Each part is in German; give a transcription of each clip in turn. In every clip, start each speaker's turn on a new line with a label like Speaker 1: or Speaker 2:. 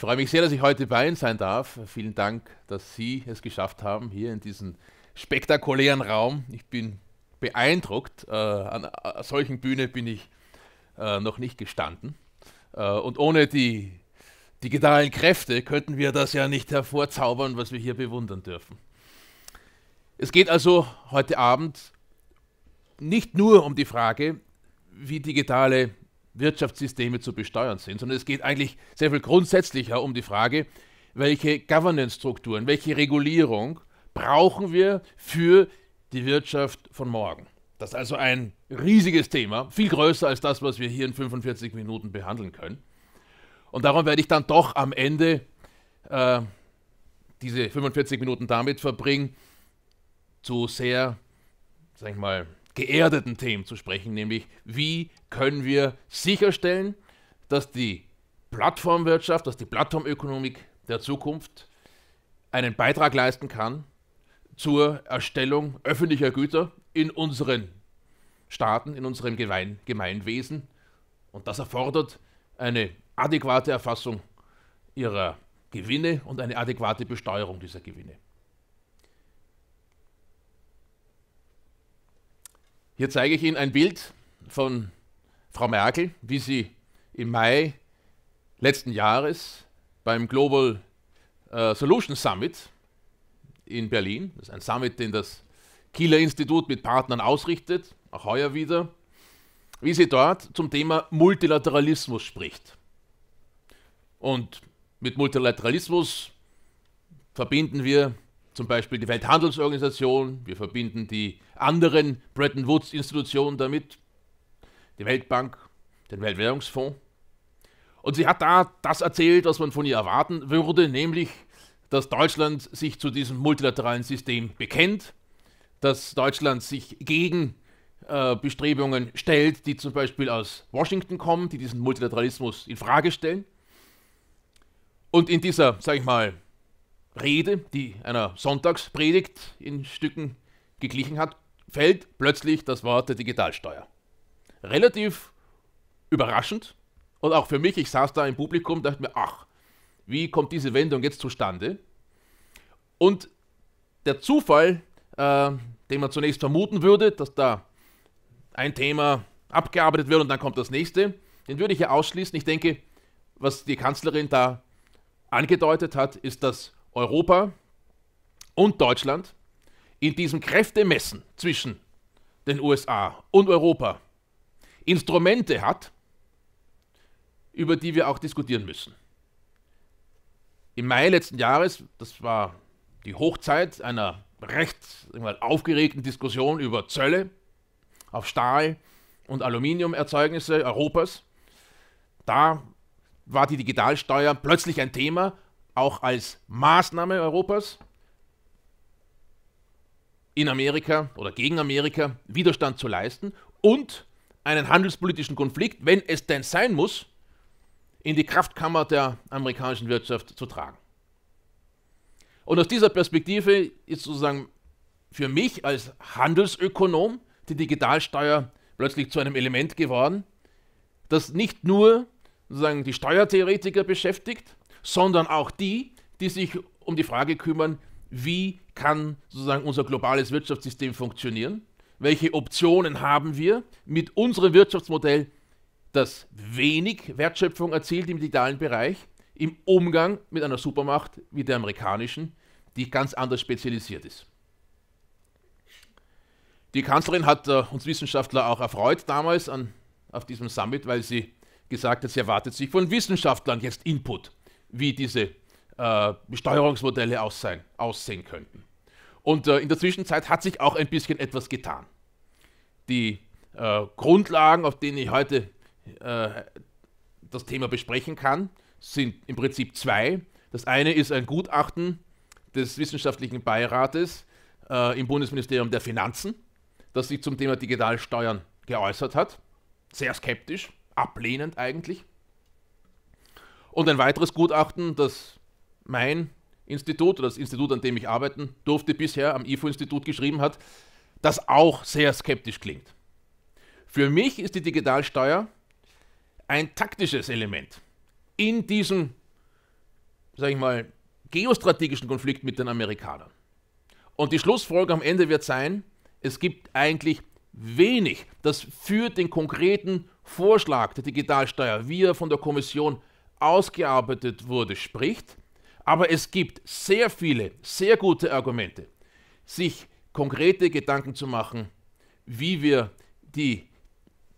Speaker 1: Ich freue mich sehr, dass ich heute bei Ihnen sein darf. Vielen Dank, dass Sie es geschafft haben, hier in diesem spektakulären Raum. Ich bin beeindruckt. Äh, an, einer solchen Bühne bin ich äh, noch nicht gestanden. Äh, und ohne die digitalen Kräfte könnten wir das ja nicht hervorzaubern, was wir hier bewundern dürfen. Es geht also heute Abend nicht nur um die Frage, wie digitale Wirtschaftssysteme zu besteuern sind, sondern es geht eigentlich sehr viel grundsätzlicher um die Frage, welche Governance-Strukturen, welche Regulierung brauchen wir für die Wirtschaft von morgen. Das ist also ein riesiges Thema, viel größer als das, was wir hier in 45 Minuten behandeln können. Und darum werde ich dann doch am Ende äh, diese 45 Minuten damit verbringen, zu sehr, sag ich mal, geerdeten Themen zu sprechen, nämlich wie können wir sicherstellen, dass die Plattformwirtschaft, dass die Plattformökonomik der Zukunft einen Beitrag leisten kann zur Erstellung öffentlicher Güter in unseren Staaten, in unserem Gemeinwesen. Und das erfordert eine adäquate Erfassung ihrer Gewinne und eine adäquate Besteuerung dieser Gewinne. Hier zeige ich Ihnen ein Bild von Frau Merkel, wie sie im Mai letzten Jahres beim Global äh, Solution Summit in Berlin, das ist ein Summit, den das Kieler Institut mit Partnern ausrichtet, auch heuer wieder, wie sie dort zum Thema Multilateralismus spricht. Und mit Multilateralismus verbinden wir zum Beispiel die Welthandelsorganisation, wir verbinden die anderen Bretton Woods-Institutionen damit, die Weltbank, den Weltwährungsfonds. Und sie hat da das erzählt, was man von ihr erwarten würde, nämlich, dass Deutschland sich zu diesem multilateralen System bekennt, dass Deutschland sich gegen äh, Bestrebungen stellt, die zum Beispiel aus Washington kommen, die diesen Multilateralismus in Frage stellen. Und in dieser, sag ich mal, Rede, die einer Sonntagspredigt in Stücken geglichen hat, fällt plötzlich das Wort der Digitalsteuer. Relativ überraschend und auch für mich, ich saß da im Publikum, dachte mir, ach, wie kommt diese Wendung jetzt zustande? Und der Zufall, äh, den man zunächst vermuten würde, dass da ein Thema abgearbeitet wird und dann kommt das nächste, den würde ich ja ausschließen. Ich denke, was die Kanzlerin da angedeutet hat, ist das Europa und Deutschland in diesem Kräftemessen zwischen den USA und Europa Instrumente hat, über die wir auch diskutieren müssen. Im Mai letzten Jahres, das war die Hochzeit einer recht mal, aufgeregten Diskussion über Zölle auf Stahl und Aluminiumerzeugnisse Europas, da war die Digitalsteuer plötzlich ein Thema auch als Maßnahme Europas in Amerika oder gegen Amerika Widerstand zu leisten und einen handelspolitischen Konflikt, wenn es denn sein muss, in die Kraftkammer der amerikanischen Wirtschaft zu tragen. Und aus dieser Perspektive ist sozusagen für mich als Handelsökonom die Digitalsteuer plötzlich zu einem Element geworden, das nicht nur sozusagen die Steuertheoretiker beschäftigt, sondern auch die, die sich um die Frage kümmern, wie kann sozusagen unser globales Wirtschaftssystem funktionieren? Welche Optionen haben wir mit unserem Wirtschaftsmodell, das wenig Wertschöpfung erzielt im digitalen Bereich, im Umgang mit einer Supermacht wie der amerikanischen, die ganz anders spezialisiert ist? Die Kanzlerin hat äh, uns Wissenschaftler auch erfreut damals an, auf diesem Summit, weil sie gesagt hat, sie erwartet sich von Wissenschaftlern jetzt Input wie diese äh, Steuerungsmodelle aussehen, aussehen könnten. Und äh, in der Zwischenzeit hat sich auch ein bisschen etwas getan. Die äh, Grundlagen, auf denen ich heute äh, das Thema besprechen kann, sind im Prinzip zwei. Das eine ist ein Gutachten des wissenschaftlichen Beirates äh, im Bundesministerium der Finanzen, das sich zum Thema Digitalsteuern geäußert hat. Sehr skeptisch, ablehnend eigentlich. Und ein weiteres Gutachten, das mein Institut oder das Institut, an dem ich arbeiten durfte bisher am IFO-Institut geschrieben hat, das auch sehr skeptisch klingt. Für mich ist die Digitalsteuer ein taktisches Element in diesem, sage ich mal, geostrategischen Konflikt mit den Amerikanern. Und die Schlussfolgerung am Ende wird sein, es gibt eigentlich wenig, das für den konkreten Vorschlag der Digitalsteuer, wie er von der Kommission ausgearbeitet wurde, spricht, aber es gibt sehr viele, sehr gute Argumente, sich konkrete Gedanken zu machen, wie wir die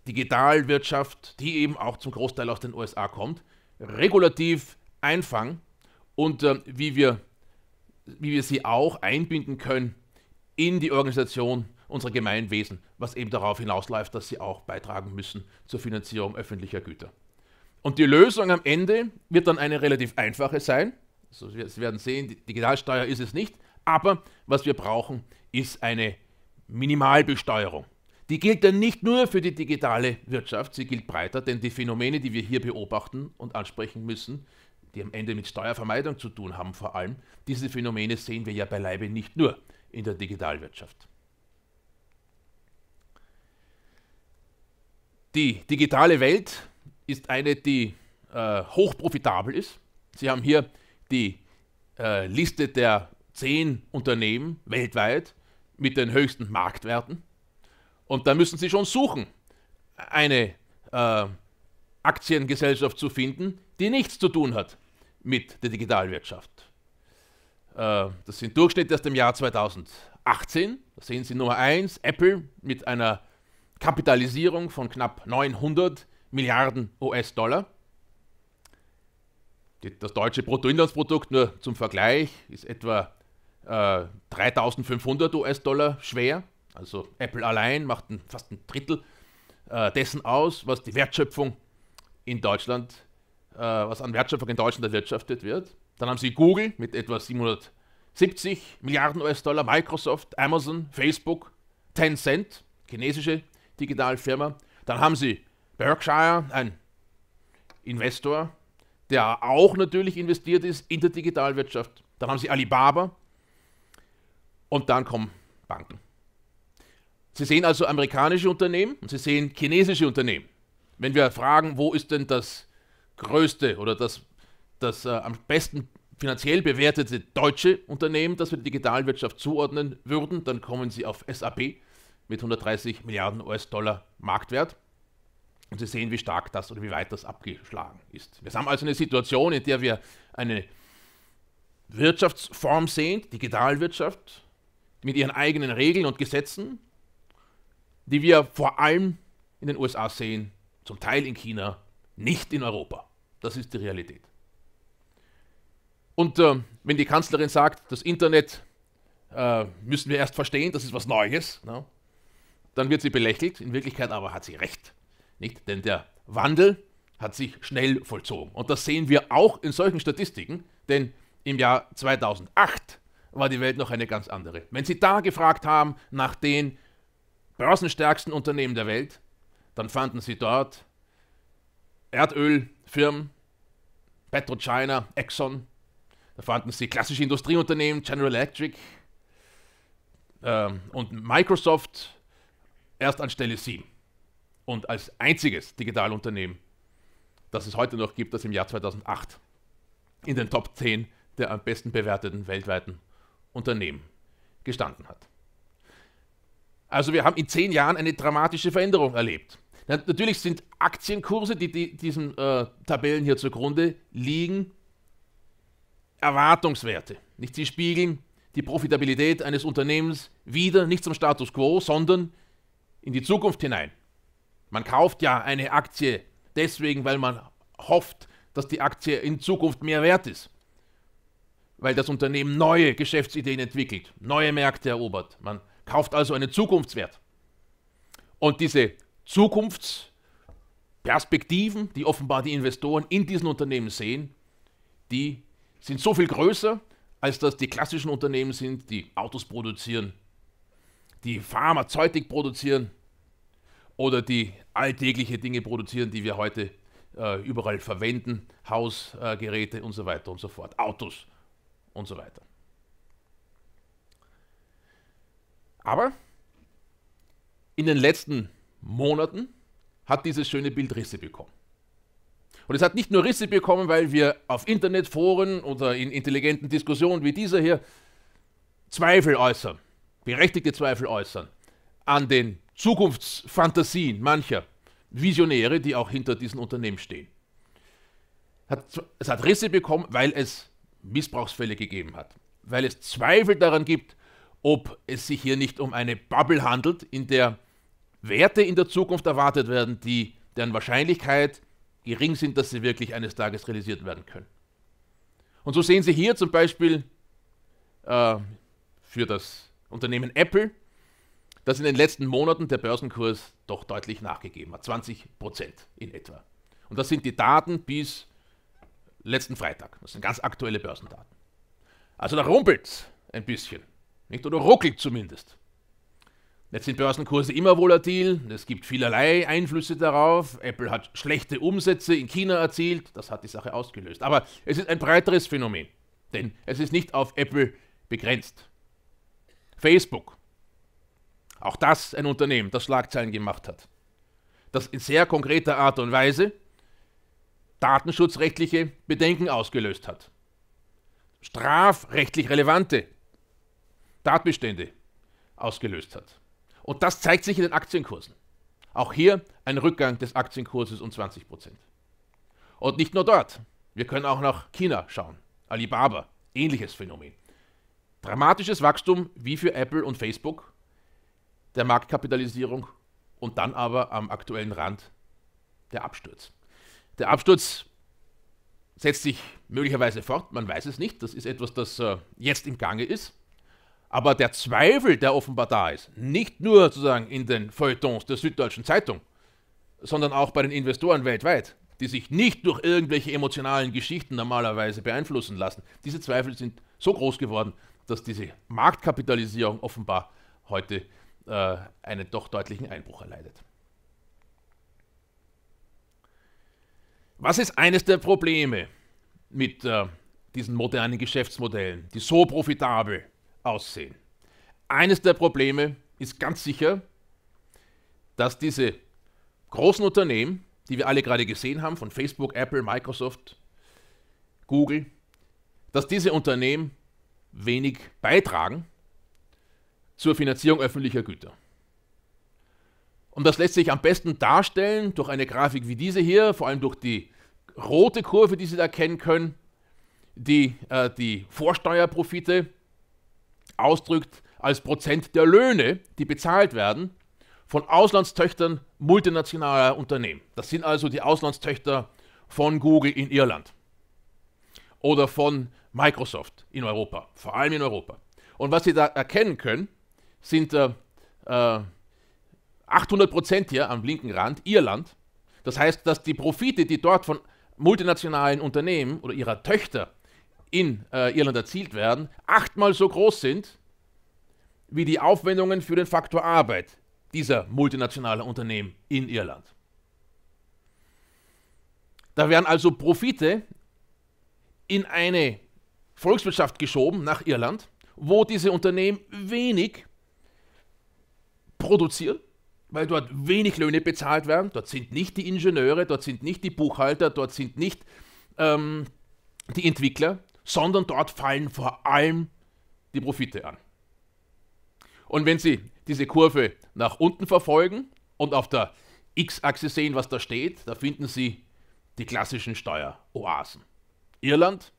Speaker 1: Digitalwirtschaft, die eben auch zum Großteil aus den USA kommt, regulativ einfangen und äh, wie, wir, wie wir sie auch einbinden können in die Organisation unserer Gemeinwesen, was eben darauf hinausläuft, dass sie auch beitragen müssen zur Finanzierung öffentlicher Güter. Und die Lösung am Ende wird dann eine relativ einfache sein. Also wir werden sehen, die Digitalsteuer ist es nicht. Aber was wir brauchen, ist eine Minimalbesteuerung. Die gilt dann nicht nur für die digitale Wirtschaft, sie gilt breiter, denn die Phänomene, die wir hier beobachten und ansprechen müssen, die am Ende mit Steuervermeidung zu tun haben vor allem, diese Phänomene sehen wir ja beileibe nicht nur in der Digitalwirtschaft. Die digitale Welt ist eine, die äh, hochprofitabel ist. Sie haben hier die äh, Liste der zehn Unternehmen weltweit mit den höchsten Marktwerten. Und da müssen Sie schon suchen, eine äh, Aktiengesellschaft zu finden, die nichts zu tun hat mit der Digitalwirtschaft. Äh, das sind Durchschnitte aus dem Jahr 2018. Da sehen Sie Nummer 1, Apple mit einer Kapitalisierung von knapp 900 Milliarden US-Dollar. Das deutsche Bruttoinlandsprodukt, nur zum Vergleich, ist etwa äh, 3500 US-Dollar schwer. Also Apple allein macht ein, fast ein Drittel äh, dessen aus, was die Wertschöpfung in Deutschland, äh, was an Wertschöpfung in Deutschland erwirtschaftet wird. Dann haben sie Google mit etwa 770 Milliarden US-Dollar, Microsoft, Amazon, Facebook, Tencent, chinesische Digitalfirma. Dann haben sie Berkshire, ein Investor, der auch natürlich investiert ist in der Digitalwirtschaft. Dann haben sie Alibaba und dann kommen Banken. Sie sehen also amerikanische Unternehmen und Sie sehen chinesische Unternehmen. Wenn wir fragen, wo ist denn das größte oder das, das äh, am besten finanziell bewertete deutsche Unternehmen, das wir der Digitalwirtschaft zuordnen würden, dann kommen Sie auf SAP mit 130 Milliarden US-Dollar Marktwert. Und Sie sehen, wie stark das oder wie weit das abgeschlagen ist. Wir haben also eine Situation, in der wir eine Wirtschaftsform sehen, Digitalwirtschaft, mit ihren eigenen Regeln und Gesetzen, die wir vor allem in den USA sehen, zum Teil in China, nicht in Europa. Das ist die Realität. Und äh, wenn die Kanzlerin sagt, das Internet äh, müssen wir erst verstehen, das ist was Neues, ne? dann wird sie belächelt, in Wirklichkeit aber hat sie recht. Nicht? Denn der Wandel hat sich schnell vollzogen. Und das sehen wir auch in solchen Statistiken, denn im Jahr 2008 war die Welt noch eine ganz andere. Wenn Sie da gefragt haben nach den börsenstärksten Unternehmen der Welt, dann fanden Sie dort Erdölfirmen, PetroChina, Exxon, da fanden Sie klassische Industrieunternehmen, General Electric ähm, und Microsoft erst an Stelle 7 und als einziges Digitalunternehmen, das es heute noch gibt, das im Jahr 2008 in den Top 10 der am besten bewerteten weltweiten Unternehmen gestanden hat. Also wir haben in zehn Jahren eine dramatische Veränderung erlebt. Natürlich sind Aktienkurse, die, die diesen äh, Tabellen hier zugrunde liegen, Erwartungswerte. Nicht sie spiegeln die Profitabilität eines Unternehmens wieder, nicht zum Status quo, sondern in die Zukunft hinein. Man kauft ja eine Aktie deswegen, weil man hofft, dass die Aktie in Zukunft mehr wert ist. Weil das Unternehmen neue Geschäftsideen entwickelt, neue Märkte erobert. Man kauft also einen Zukunftswert. Und diese Zukunftsperspektiven, die offenbar die Investoren in diesen Unternehmen sehen, die sind so viel größer, als dass die klassischen Unternehmen sind, die Autos produzieren, die Pharmazeutik produzieren, oder die alltägliche Dinge produzieren, die wir heute äh, überall verwenden, Hausgeräte äh, und so weiter und so fort, Autos und so weiter. Aber in den letzten Monaten hat dieses schöne Bild Risse bekommen. Und es hat nicht nur Risse bekommen, weil wir auf Internetforen oder in intelligenten Diskussionen wie dieser hier Zweifel äußern, berechtigte Zweifel äußern an den Zukunftsfantasien mancher Visionäre, die auch hinter diesen Unternehmen stehen. Hat, es hat Risse bekommen, weil es Missbrauchsfälle gegeben hat, weil es Zweifel daran gibt, ob es sich hier nicht um eine Bubble handelt, in der Werte in der Zukunft erwartet werden, die deren Wahrscheinlichkeit gering sind, dass sie wirklich eines Tages realisiert werden können. Und so sehen Sie hier zum Beispiel äh, für das Unternehmen Apple dass in den letzten Monaten der Börsenkurs doch deutlich nachgegeben hat, 20 Prozent in etwa. Und das sind die Daten bis letzten Freitag. Das sind ganz aktuelle Börsendaten. Also da rumpelt es ein bisschen, nicht? oder ruckelt zumindest. Jetzt sind Börsenkurse immer volatil, es gibt vielerlei Einflüsse darauf. Apple hat schlechte Umsätze in China erzielt, das hat die Sache ausgelöst. Aber es ist ein breiteres Phänomen, denn es ist nicht auf Apple begrenzt. Facebook auch das ein Unternehmen, das Schlagzeilen gemacht hat. Das in sehr konkreter Art und Weise datenschutzrechtliche Bedenken ausgelöst hat. Strafrechtlich relevante Tatbestände ausgelöst hat. Und das zeigt sich in den Aktienkursen. Auch hier ein Rückgang des Aktienkurses um 20 Prozent. Und nicht nur dort. Wir können auch nach China schauen. Alibaba, ähnliches Phänomen. Dramatisches Wachstum wie für Apple und Facebook der Marktkapitalisierung und dann aber am aktuellen Rand der Absturz. Der Absturz setzt sich möglicherweise fort, man weiß es nicht, das ist etwas, das äh, jetzt im Gange ist. Aber der Zweifel, der offenbar da ist, nicht nur sozusagen in den Feuilletons der Süddeutschen Zeitung, sondern auch bei den Investoren weltweit, die sich nicht durch irgendwelche emotionalen Geschichten normalerweise beeinflussen lassen. Diese Zweifel sind so groß geworden, dass diese Marktkapitalisierung offenbar heute äh, einen doch deutlichen Einbruch erleidet. Was ist eines der Probleme mit äh, diesen modernen Geschäftsmodellen, die so profitabel aussehen? Eines der Probleme ist ganz sicher, dass diese großen Unternehmen, die wir alle gerade gesehen haben, von Facebook, Apple, Microsoft, Google, dass diese Unternehmen wenig beitragen zur Finanzierung öffentlicher Güter. Und das lässt sich am besten darstellen durch eine Grafik wie diese hier, vor allem durch die rote Kurve, die Sie da erkennen können, die äh, die Vorsteuerprofite ausdrückt als Prozent der Löhne, die bezahlt werden von Auslandstöchtern multinationaler Unternehmen. Das sind also die Auslandstöchter von Google in Irland oder von Microsoft in Europa, vor allem in Europa. Und was Sie da erkennen können, sind äh, 800 äh, Prozent hier am linken Rand, Irland. Das heißt, dass die Profite, die dort von multinationalen Unternehmen oder ihrer Töchter in äh, Irland erzielt werden, achtmal so groß sind wie die Aufwendungen für den Faktor Arbeit dieser multinationalen Unternehmen in Irland. Da werden also Profite in eine Volkswirtschaft geschoben nach Irland, wo diese Unternehmen wenig produzieren, weil dort wenig Löhne bezahlt werden. Dort sind nicht die Ingenieure, dort sind nicht die Buchhalter, dort sind nicht ähm, die Entwickler, sondern dort fallen vor allem die Profite an. Und wenn Sie diese Kurve nach unten verfolgen und auf der X-Achse sehen, was da steht, da finden Sie die klassischen Steueroasen. Irland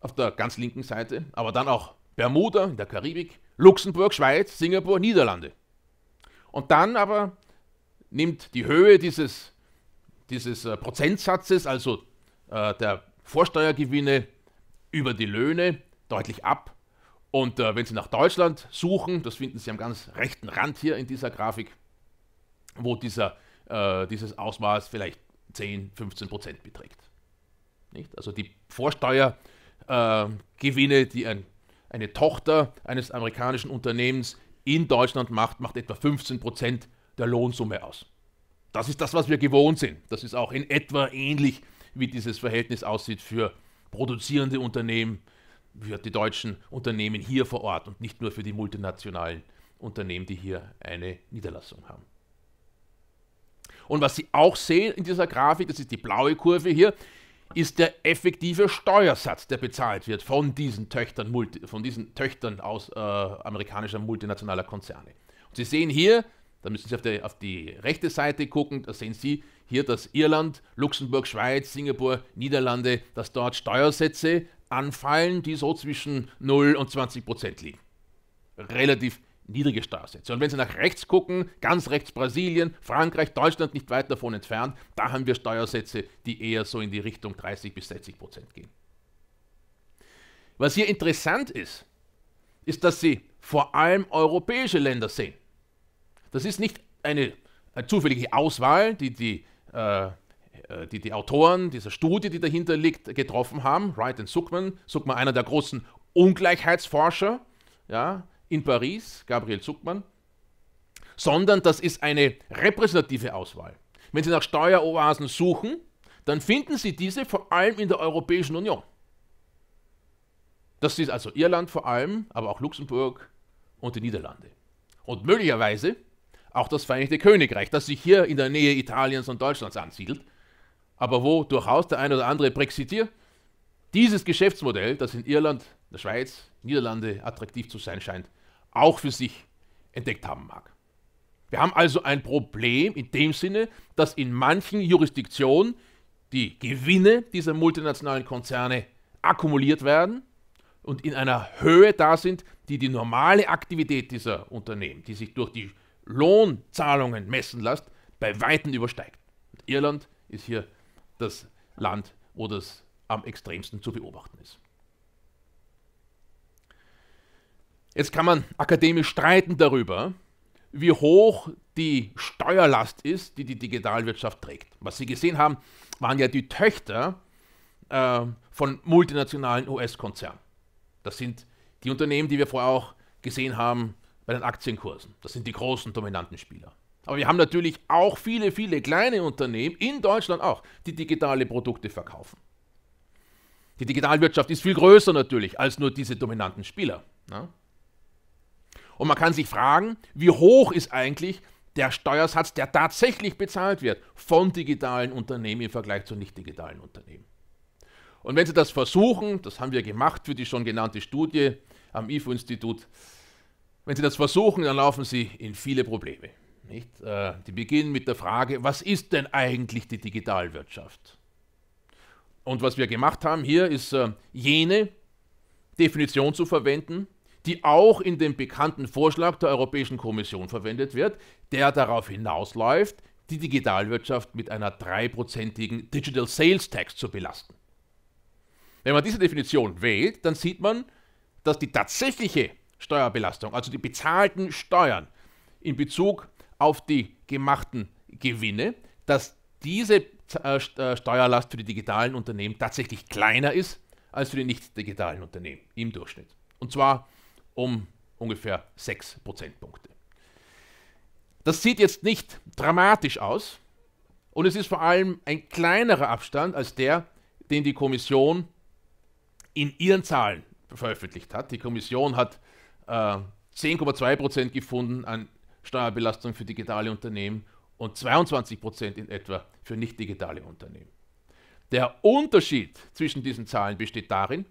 Speaker 1: auf der ganz linken Seite, aber dann auch Bermuda in der Karibik, Luxemburg, Schweiz, Singapur, Niederlande. Und dann aber nimmt die Höhe dieses, dieses äh, Prozentsatzes, also äh, der Vorsteuergewinne über die Löhne, deutlich ab. Und äh, wenn Sie nach Deutschland suchen, das finden Sie am ganz rechten Rand hier in dieser Grafik, wo dieser, äh, dieses Ausmaß vielleicht 10, 15 Prozent beträgt. Nicht? Also die Vorsteuergewinne, äh, die ein, eine Tochter eines amerikanischen Unternehmens in Deutschland macht, macht etwa 15 Prozent der Lohnsumme aus. Das ist das, was wir gewohnt sind. Das ist auch in etwa ähnlich, wie dieses Verhältnis aussieht für produzierende Unternehmen, für die deutschen Unternehmen hier vor Ort und nicht nur für die multinationalen Unternehmen, die hier eine Niederlassung haben. Und was Sie auch sehen in dieser Grafik, das ist die blaue Kurve hier, ist der effektive Steuersatz, der bezahlt wird von diesen Töchtern, von diesen Töchtern aus äh, amerikanischer multinationaler Konzerne. Und Sie sehen hier, da müssen Sie auf die, auf die rechte Seite gucken, da sehen Sie hier, dass Irland, Luxemburg, Schweiz, Singapur, Niederlande, dass dort Steuersätze anfallen, die so zwischen 0 und 20 Prozent liegen. Relativ niedrige Steuersätze. Und wenn Sie nach rechts gucken, ganz rechts Brasilien, Frankreich, Deutschland nicht weit davon entfernt, da haben wir Steuersätze, die eher so in die Richtung 30 bis 60 Prozent gehen. Was hier interessant ist, ist, dass Sie vor allem europäische Länder sehen. Das ist nicht eine, eine zufällige Auswahl, die die, äh, äh die die Autoren dieser Studie, die dahinter liegt, getroffen haben, Wright und Zuckman. Zuckman, einer der großen Ungleichheitsforscher, ja, in Paris, Gabriel Zuckmann, sondern das ist eine repräsentative Auswahl. Wenn Sie nach Steueroasen suchen, dann finden Sie diese vor allem in der Europäischen Union. Das ist also Irland vor allem, aber auch Luxemburg und die Niederlande. Und möglicherweise auch das Vereinigte Königreich, das sich hier in der Nähe Italiens und Deutschlands ansiedelt, aber wo durchaus der ein oder andere Brexitier dieses Geschäftsmodell, das in Irland, der Schweiz, Niederlande attraktiv zu sein scheint, auch für sich entdeckt haben mag. Wir haben also ein Problem in dem Sinne, dass in manchen Jurisdiktionen die Gewinne dieser multinationalen Konzerne akkumuliert werden und in einer Höhe da sind, die die normale Aktivität dieser Unternehmen, die sich durch die Lohnzahlungen messen lässt, bei weitem übersteigt. Und Irland ist hier das Land, wo das am extremsten zu beobachten ist. Jetzt kann man akademisch streiten darüber, wie hoch die Steuerlast ist, die die Digitalwirtschaft trägt. Was Sie gesehen haben, waren ja die Töchter äh, von multinationalen US-Konzernen. Das sind die Unternehmen, die wir vorher auch gesehen haben bei den Aktienkursen. Das sind die großen dominanten Spieler. Aber wir haben natürlich auch viele, viele kleine Unternehmen in Deutschland auch, die digitale Produkte verkaufen. Die Digitalwirtschaft ist viel größer natürlich als nur diese dominanten Spieler. Ne? Und man kann sich fragen, wie hoch ist eigentlich der Steuersatz, der tatsächlich bezahlt wird von digitalen Unternehmen im Vergleich zu nicht digitalen Unternehmen. Und wenn Sie das versuchen, das haben wir gemacht für die schon genannte Studie am IFO-Institut, wenn Sie das versuchen, dann laufen Sie in viele Probleme. Äh, die beginnen mit der Frage, was ist denn eigentlich die Digitalwirtschaft? Und was wir gemacht haben hier, ist äh, jene Definition zu verwenden, die auch in dem bekannten Vorschlag der Europäischen Kommission verwendet wird, der darauf hinausläuft, die Digitalwirtschaft mit einer dreiprozentigen Digital Sales Tax zu belasten. Wenn man diese Definition wählt, dann sieht man, dass die tatsächliche Steuerbelastung, also die bezahlten Steuern in Bezug auf die gemachten Gewinne, dass diese äh, äh, Steuerlast für die digitalen Unternehmen tatsächlich kleiner ist als für die nicht digitalen Unternehmen im Durchschnitt. Und zwar um ungefähr 6 Prozentpunkte. Das sieht jetzt nicht dramatisch aus und es ist vor allem ein kleinerer Abstand als der, den die Kommission in ihren Zahlen veröffentlicht hat. Die Kommission hat äh, 10,2 Prozent gefunden an Steuerbelastung für digitale Unternehmen und 22 Prozent in etwa für nicht digitale Unternehmen. Der Unterschied zwischen diesen Zahlen besteht darin,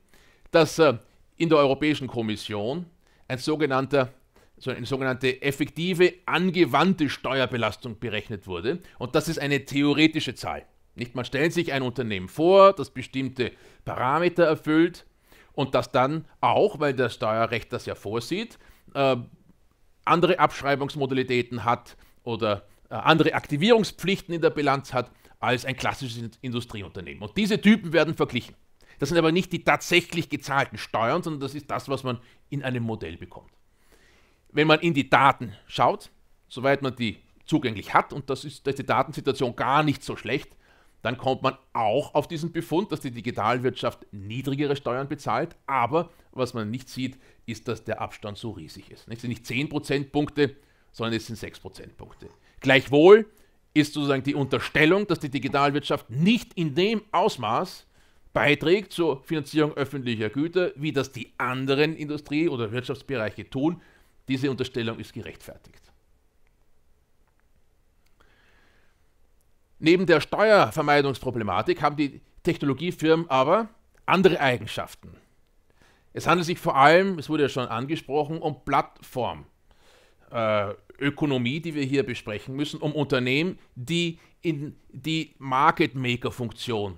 Speaker 1: dass äh, in der Europäischen Kommission ein sogenannter so eine sogenannte effektive angewandte Steuerbelastung berechnet wurde. Und das ist eine theoretische Zahl. Nicht? Man stellt sich ein Unternehmen vor, das bestimmte Parameter erfüllt und das dann auch, weil das Steuerrecht das ja vorsieht, äh, andere Abschreibungsmodalitäten hat oder äh, andere Aktivierungspflichten in der Bilanz hat als ein klassisches Industrieunternehmen. Und diese Typen werden verglichen. Das sind aber nicht die tatsächlich gezahlten Steuern, sondern das ist das, was man in einem Modell bekommt. Wenn man in die Daten schaut, soweit man die zugänglich hat, und das ist, da ist die Datensituation gar nicht so schlecht, dann kommt man auch auf diesen Befund, dass die Digitalwirtschaft niedrigere Steuern bezahlt, aber was man nicht sieht, ist, dass der Abstand so riesig ist. Es sind nicht 10 Prozentpunkte, sondern es sind 6 Prozentpunkte. Gleichwohl ist sozusagen die Unterstellung, dass die Digitalwirtschaft nicht in dem Ausmaß beiträgt zur Finanzierung öffentlicher Güter, wie das die anderen Industrie- oder Wirtschaftsbereiche tun. Diese Unterstellung ist gerechtfertigt. Neben der Steuervermeidungsproblematik haben die Technologiefirmen aber andere Eigenschaften. Es handelt sich vor allem, es wurde ja schon angesprochen, um Plattformökonomie, äh, die wir hier besprechen müssen, um Unternehmen, die in die Market Maker Funktion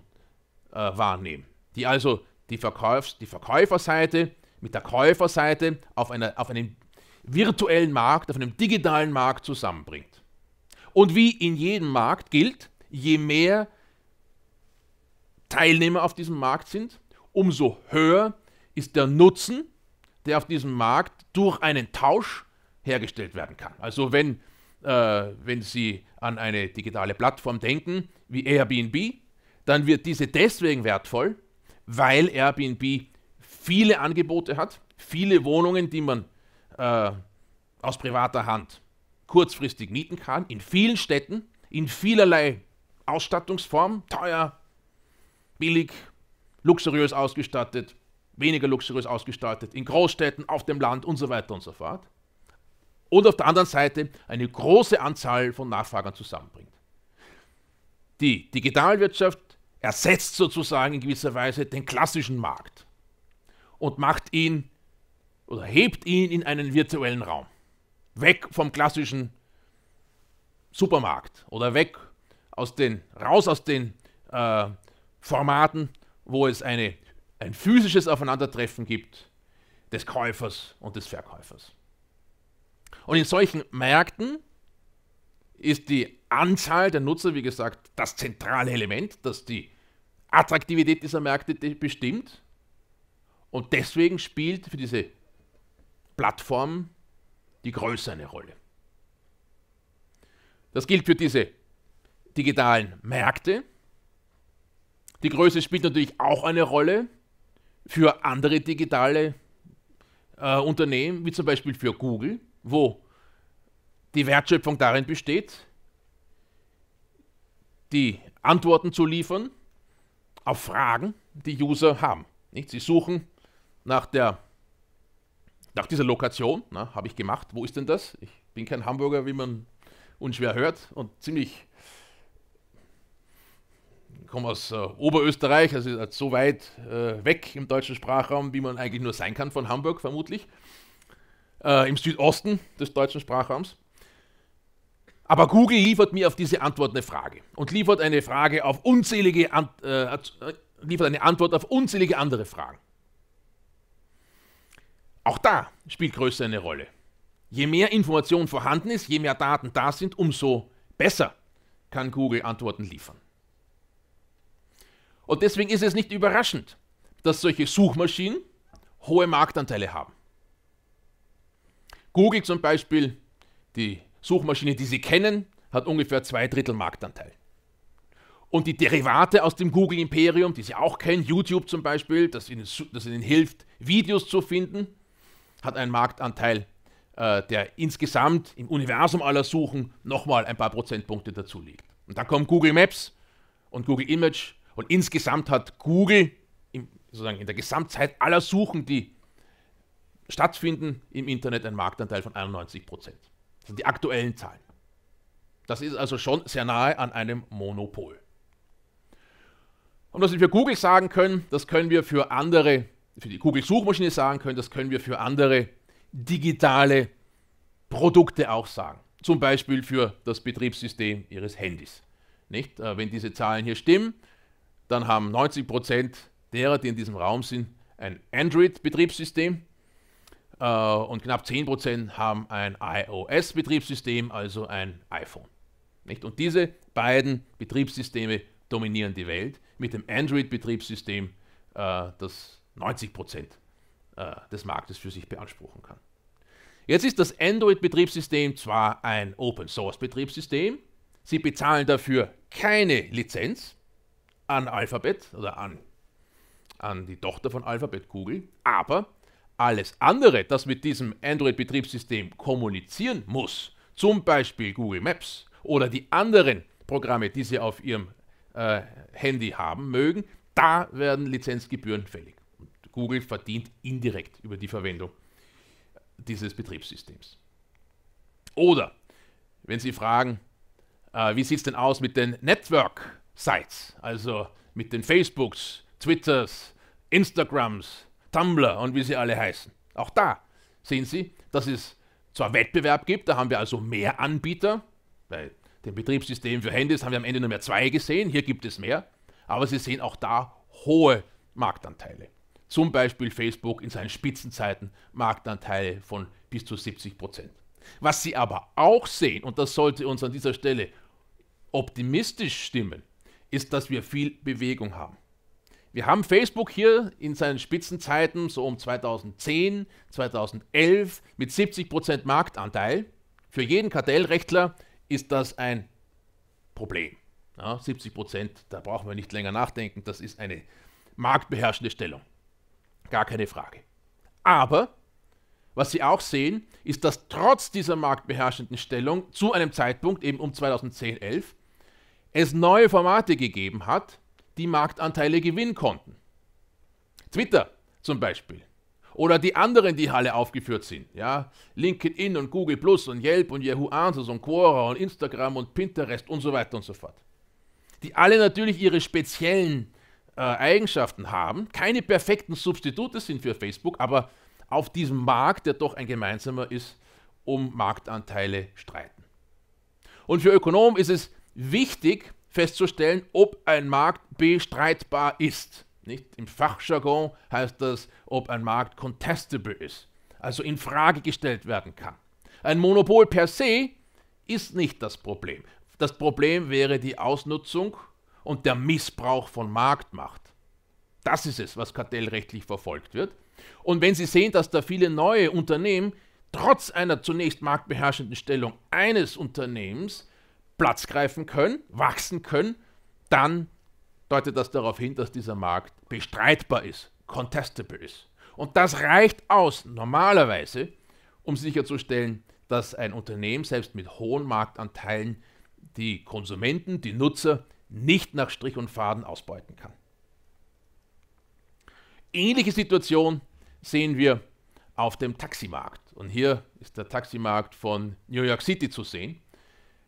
Speaker 1: äh, wahrnehmen, die also die, Verkaufs-, die Verkäuferseite mit der Käuferseite auf, einer, auf einem virtuellen Markt, auf einem digitalen Markt zusammenbringt. Und wie in jedem Markt gilt, je mehr Teilnehmer auf diesem Markt sind, umso höher ist der Nutzen, der auf diesem Markt durch einen Tausch hergestellt werden kann. Also wenn, äh, wenn Sie an eine digitale Plattform denken, wie Airbnb, dann wird diese deswegen wertvoll, weil Airbnb viele Angebote hat, viele Wohnungen, die man äh, aus privater Hand kurzfristig mieten kann, in vielen Städten, in vielerlei Ausstattungsformen, teuer, billig, luxuriös ausgestattet, weniger luxuriös ausgestattet, in Großstädten, auf dem Land und so weiter und so fort. Und auf der anderen Seite eine große Anzahl von Nachfragern zusammenbringt. Die Digitalwirtschaft ersetzt sozusagen in gewisser Weise den klassischen Markt und macht ihn oder hebt ihn in einen virtuellen Raum. Weg vom klassischen Supermarkt oder weg aus den, raus aus den äh, Formaten, wo es eine, ein physisches Aufeinandertreffen gibt des Käufers und des Verkäufers. Und in solchen Märkten ist die Anzahl der Nutzer, wie gesagt, das zentrale Element, das die Attraktivität dieser Märkte bestimmt. Und deswegen spielt für diese Plattform die Größe eine Rolle. Das gilt für diese digitalen Märkte. Die Größe spielt natürlich auch eine Rolle für andere digitale äh, Unternehmen, wie zum Beispiel für Google, wo die Wertschöpfung darin besteht, die Antworten zu liefern auf Fragen, die User haben. Nicht? Sie suchen nach der nach dieser Lokation, habe ich gemacht, wo ist denn das? Ich bin kein Hamburger, wie man unschwer hört und ziemlich ich komme aus äh, Oberösterreich, also so weit äh, weg im deutschen Sprachraum, wie man eigentlich nur sein kann von Hamburg vermutlich, äh, im Südosten des deutschen Sprachraums. Aber Google liefert mir auf diese Antwort eine Frage und liefert eine Frage auf unzählige An äh, äh, liefert eine Antwort auf unzählige andere Fragen. Auch da spielt Größe eine Rolle. Je mehr Information vorhanden ist, je mehr Daten da sind, umso besser kann Google Antworten liefern. Und deswegen ist es nicht überraschend, dass solche Suchmaschinen hohe Marktanteile haben. Google zum Beispiel, die Suchmaschine, die Sie kennen, hat ungefähr zwei Drittel Marktanteil. Und die Derivate aus dem Google-Imperium, die Sie auch kennen, YouTube zum Beispiel, das Ihnen, das Ihnen hilft, Videos zu finden, hat einen Marktanteil, äh, der insgesamt im Universum aller Suchen nochmal ein paar Prozentpunkte dazu liegt. Und dann kommen Google Maps und Google Image und insgesamt hat Google im, sozusagen in der Gesamtzeit aller Suchen, die stattfinden, im Internet einen Marktanteil von 91 Prozent sind die aktuellen Zahlen. Das ist also schon sehr nahe an einem Monopol. Und was wir für Google sagen können, das können wir für andere, für die Google-Suchmaschine sagen können, das können wir für andere digitale Produkte auch sagen. Zum Beispiel für das Betriebssystem Ihres Handys. Nicht? Äh, wenn diese Zahlen hier stimmen, dann haben 90% derer, die in diesem Raum sind, ein Android-Betriebssystem äh, und knapp 10% haben ein iOS-Betriebssystem, also ein iPhone. Nicht? Und diese beiden Betriebssysteme dominieren die Welt mit dem Android-Betriebssystem, äh, das 90% äh, des Marktes für sich beanspruchen kann. Jetzt ist das Android-Betriebssystem zwar ein Open-Source-Betriebssystem, Sie bezahlen dafür keine Lizenz an Alphabet oder an, an die Tochter von Alphabet Google, aber alles andere, das mit diesem Android-Betriebssystem kommunizieren muss, zum Beispiel Google Maps oder die anderen Programme, die Sie auf Ihrem äh, Handy haben mögen, da werden Lizenzgebühren fällig. Und Google verdient indirekt über die Verwendung dieses Betriebssystems. Oder, wenn Sie fragen, äh, wie sieht es denn aus mit den Network-Sites, also mit den Facebooks, Twitters, Instagrams, Tumblr und wie sie alle heißen. Auch da sehen Sie, dass es zwar Wettbewerb gibt, da haben wir also mehr Anbieter, bei dem Betriebssystem für Handys haben wir am Ende nur mehr zwei gesehen, hier gibt es mehr, aber Sie sehen auch da hohe Marktanteile. Zum Beispiel Facebook in seinen Spitzenzeiten Marktanteile von bis zu 70 Prozent. Was Sie aber auch sehen, und das sollte uns an dieser Stelle optimistisch stimmen, ist, dass wir viel Bewegung haben. Wir haben Facebook hier in seinen Spitzenzeiten so um 2010, 2011 mit 70% Marktanteil. Für jeden Kartellrechtler ist das ein Problem. Ja, 70%, da brauchen wir nicht länger nachdenken, das ist eine marktbeherrschende Stellung. Gar keine Frage. Aber was Sie auch sehen, ist, dass trotz dieser marktbeherrschenden Stellung zu einem Zeitpunkt, eben um 2010, 11, es neue Formate gegeben hat, die Marktanteile gewinnen konnten. Twitter zum Beispiel. Oder die anderen, die alle aufgeführt sind. Ja? LinkedIn und Google Plus und Yelp und Yahoo Answers und Quora und Instagram und Pinterest und so weiter und so fort. Die alle natürlich ihre speziellen äh, Eigenschaften haben, keine perfekten Substitute sind für Facebook, aber auf diesem Markt, der doch ein gemeinsamer ist, um Marktanteile streiten. Und für Ökonomen ist es wichtig, festzustellen, ob ein Markt bestreitbar ist. Nicht? Im Fachjargon heißt das, ob ein Markt contestable ist, also in Frage gestellt werden kann. Ein Monopol per se ist nicht das Problem. Das Problem wäre die Ausnutzung und der Missbrauch von Marktmacht. Das ist es, was kartellrechtlich verfolgt wird. Und wenn Sie sehen, dass da viele neue Unternehmen trotz einer zunächst marktbeherrschenden Stellung eines Unternehmens Platz greifen können, wachsen können, dann deutet das darauf hin, dass dieser Markt bestreitbar ist, contestable ist. Und das reicht aus, normalerweise, um sicherzustellen, dass ein Unternehmen selbst mit hohen Marktanteilen die Konsumenten, die Nutzer nicht nach Strich und Faden ausbeuten kann. Ähnliche Situation sehen wir auf dem Taximarkt. Und hier ist der Taximarkt von New York City zu sehen.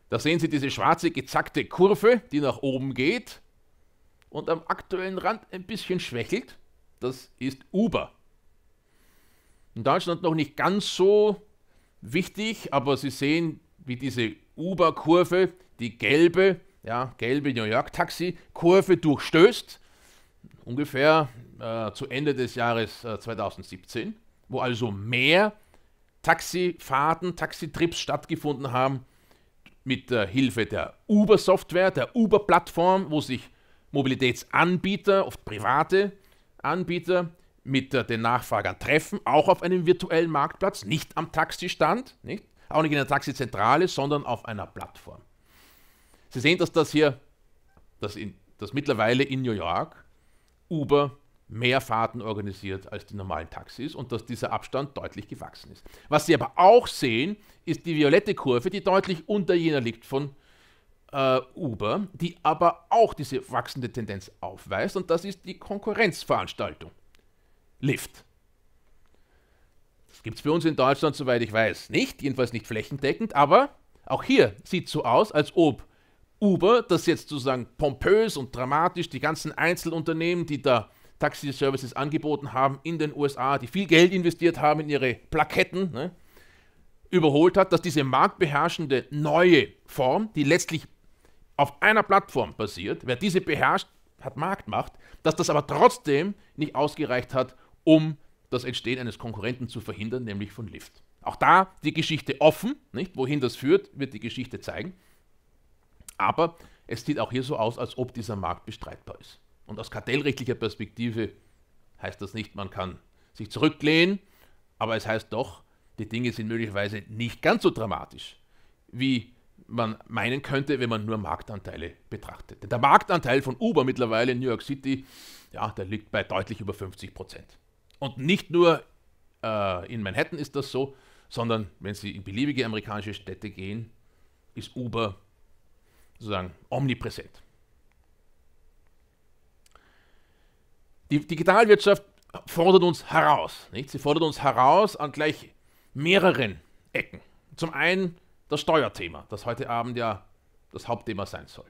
Speaker 1: Da sehen Sie diese schwarze gezackte Kurve, die nach oben geht und am aktuellen Rand ein bisschen schwächelt. Das ist Uber. In Deutschland noch nicht ganz so wichtig, aber Sie sehen, wie diese Uber-Kurve, die gelbe, ja, gelbe New York-Taxi-Kurve durchstößt, ungefähr äh, zu Ende des Jahres äh, 2017, wo also mehr Taxifahrten, Taxitrips stattgefunden haben mit der Hilfe der Uber-Software, der Uber-Plattform, wo sich Mobilitätsanbieter, oft private Anbieter, mit äh, den Nachfragern treffen, auch auf einem virtuellen Marktplatz, nicht am Taxistand, nicht? auch nicht in der Taxizentrale, sondern auf einer Plattform. Sie sehen, dass das hier, dass, in, dass mittlerweile in New York Uber mehr Fahrten organisiert als die normalen Taxis und dass dieser Abstand deutlich gewachsen ist. Was Sie aber auch sehen, ist die violette Kurve, die deutlich unter jener liegt von äh, Uber, die aber auch diese wachsende Tendenz aufweist und das ist die Konkurrenzveranstaltung. Lyft. Das gibt es für uns in Deutschland, soweit ich weiß, nicht, jedenfalls nicht flächendeckend, aber auch hier sieht es so aus, als ob Uber, das jetzt sozusagen pompös und dramatisch die ganzen Einzelunternehmen, die da Taxi-Services angeboten haben in den USA, die viel Geld investiert haben in ihre Plaketten, ne, überholt hat, dass diese marktbeherrschende neue Form, die letztlich auf einer Plattform basiert, wer diese beherrscht, hat Marktmacht, dass das aber trotzdem nicht ausgereicht hat, um das Entstehen eines Konkurrenten zu verhindern, nämlich von Lyft. Auch da die Geschichte offen, nicht? wohin das führt, wird die Geschichte zeigen. Aber es sieht auch hier so aus, als ob dieser Markt bestreitbar ist. Und aus kartellrechtlicher Perspektive heißt das nicht, man kann sich zurücklehnen, aber es heißt doch, die Dinge sind möglicherweise nicht ganz so dramatisch, wie man meinen könnte, wenn man nur Marktanteile betrachtet. Denn der Marktanteil von Uber mittlerweile in New York City, ja, der liegt bei deutlich über 50 Prozent. Und nicht nur äh, in Manhattan ist das so, sondern wenn Sie in beliebige amerikanische Städte gehen, ist Uber sozusagen omnipräsent. Die Digitalwirtschaft fordert uns heraus. Nicht? Sie fordert uns heraus an gleich mehreren Ecken. Zum einen das Steuerthema, das heute Abend ja das Hauptthema sein soll.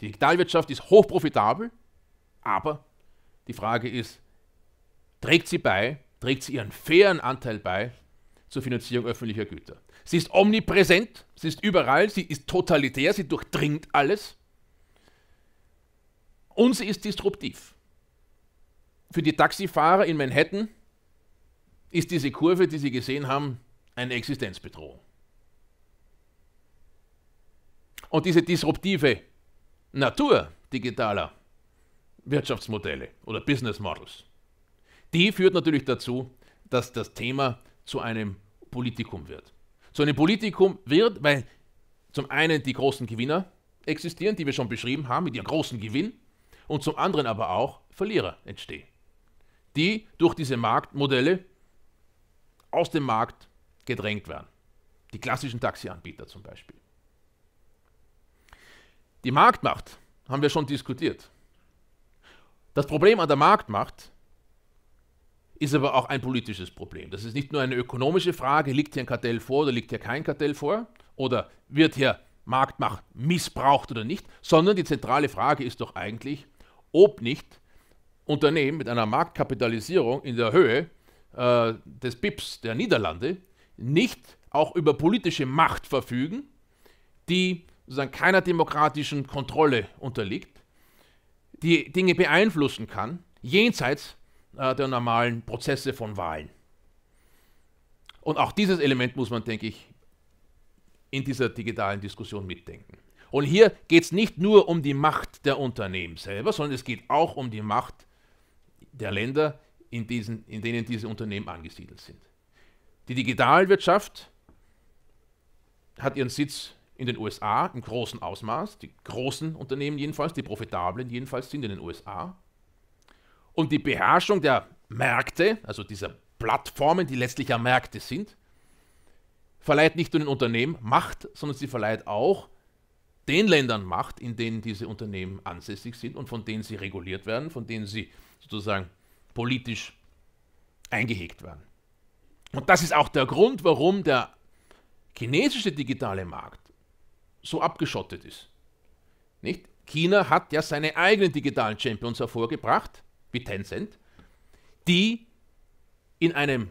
Speaker 1: Die Digitalwirtschaft ist hochprofitabel, aber die Frage ist, trägt sie bei, trägt sie ihren fairen Anteil bei zur Finanzierung öffentlicher Güter. Sie ist omnipräsent, sie ist überall, sie ist totalitär, sie durchdringt alles und sie ist disruptiv. Für die Taxifahrer in Manhattan ist diese Kurve, die Sie gesehen haben, eine Existenzbedrohung. Und diese disruptive Natur digitaler Wirtschaftsmodelle oder Business Models, die führt natürlich dazu, dass das Thema zu einem Politikum wird. Zu einem Politikum wird, weil zum einen die großen Gewinner existieren, die wir schon beschrieben haben, mit ihrem großen Gewinn, und zum anderen aber auch Verlierer entstehen die durch diese Marktmodelle aus dem Markt gedrängt werden. Die klassischen Taxianbieter zum Beispiel. Die Marktmacht haben wir schon diskutiert. Das Problem an der Marktmacht ist aber auch ein politisches Problem. Das ist nicht nur eine ökonomische Frage, liegt hier ein Kartell vor oder liegt hier kein Kartell vor oder wird hier Marktmacht missbraucht oder nicht, sondern die zentrale Frage ist doch eigentlich, ob nicht Unternehmen mit einer Marktkapitalisierung in der Höhe äh, des BIPs der Niederlande nicht auch über politische Macht verfügen, die sozusagen keiner demokratischen Kontrolle unterliegt, die Dinge beeinflussen kann, jenseits äh, der normalen Prozesse von Wahlen. Und auch dieses Element muss man, denke ich, in dieser digitalen Diskussion mitdenken. Und hier geht es nicht nur um die Macht der Unternehmen selber, sondern es geht auch um die Macht der Länder, in, diesen, in denen diese Unternehmen angesiedelt sind. Die Digitalwirtschaft hat ihren Sitz in den USA im großen Ausmaß, die großen Unternehmen jedenfalls, die profitablen jedenfalls sind in den USA. Und die Beherrschung der Märkte, also dieser Plattformen, die letztlich ja Märkte sind, verleiht nicht nur den Unternehmen Macht, sondern sie verleiht auch den Ländern Macht, in denen diese Unternehmen ansässig sind und von denen sie reguliert werden, von denen sie sozusagen politisch eingehegt werden. Und das ist auch der Grund, warum der chinesische digitale Markt so abgeschottet ist. Nicht? China hat ja seine eigenen digitalen Champions hervorgebracht, wie Tencent, die in einem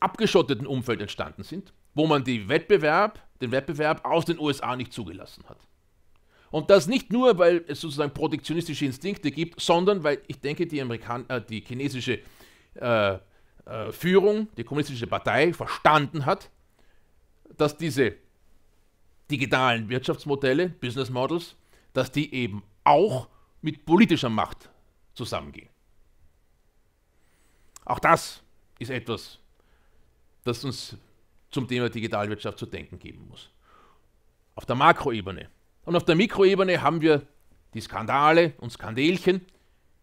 Speaker 1: abgeschotteten Umfeld entstanden sind, wo man Wettbewerb, den Wettbewerb aus den USA nicht zugelassen hat. Und das nicht nur, weil es sozusagen protektionistische Instinkte gibt, sondern weil ich denke, die, Amerikan äh, die chinesische äh, äh, Führung, die kommunistische Partei verstanden hat, dass diese digitalen Wirtschaftsmodelle, Business Models, dass die eben auch mit politischer Macht zusammengehen. Auch das ist etwas, das uns zum Thema Digitalwirtschaft zu denken geben muss. Auf der Makroebene und auf der Mikroebene haben wir die Skandale und Skandelchen,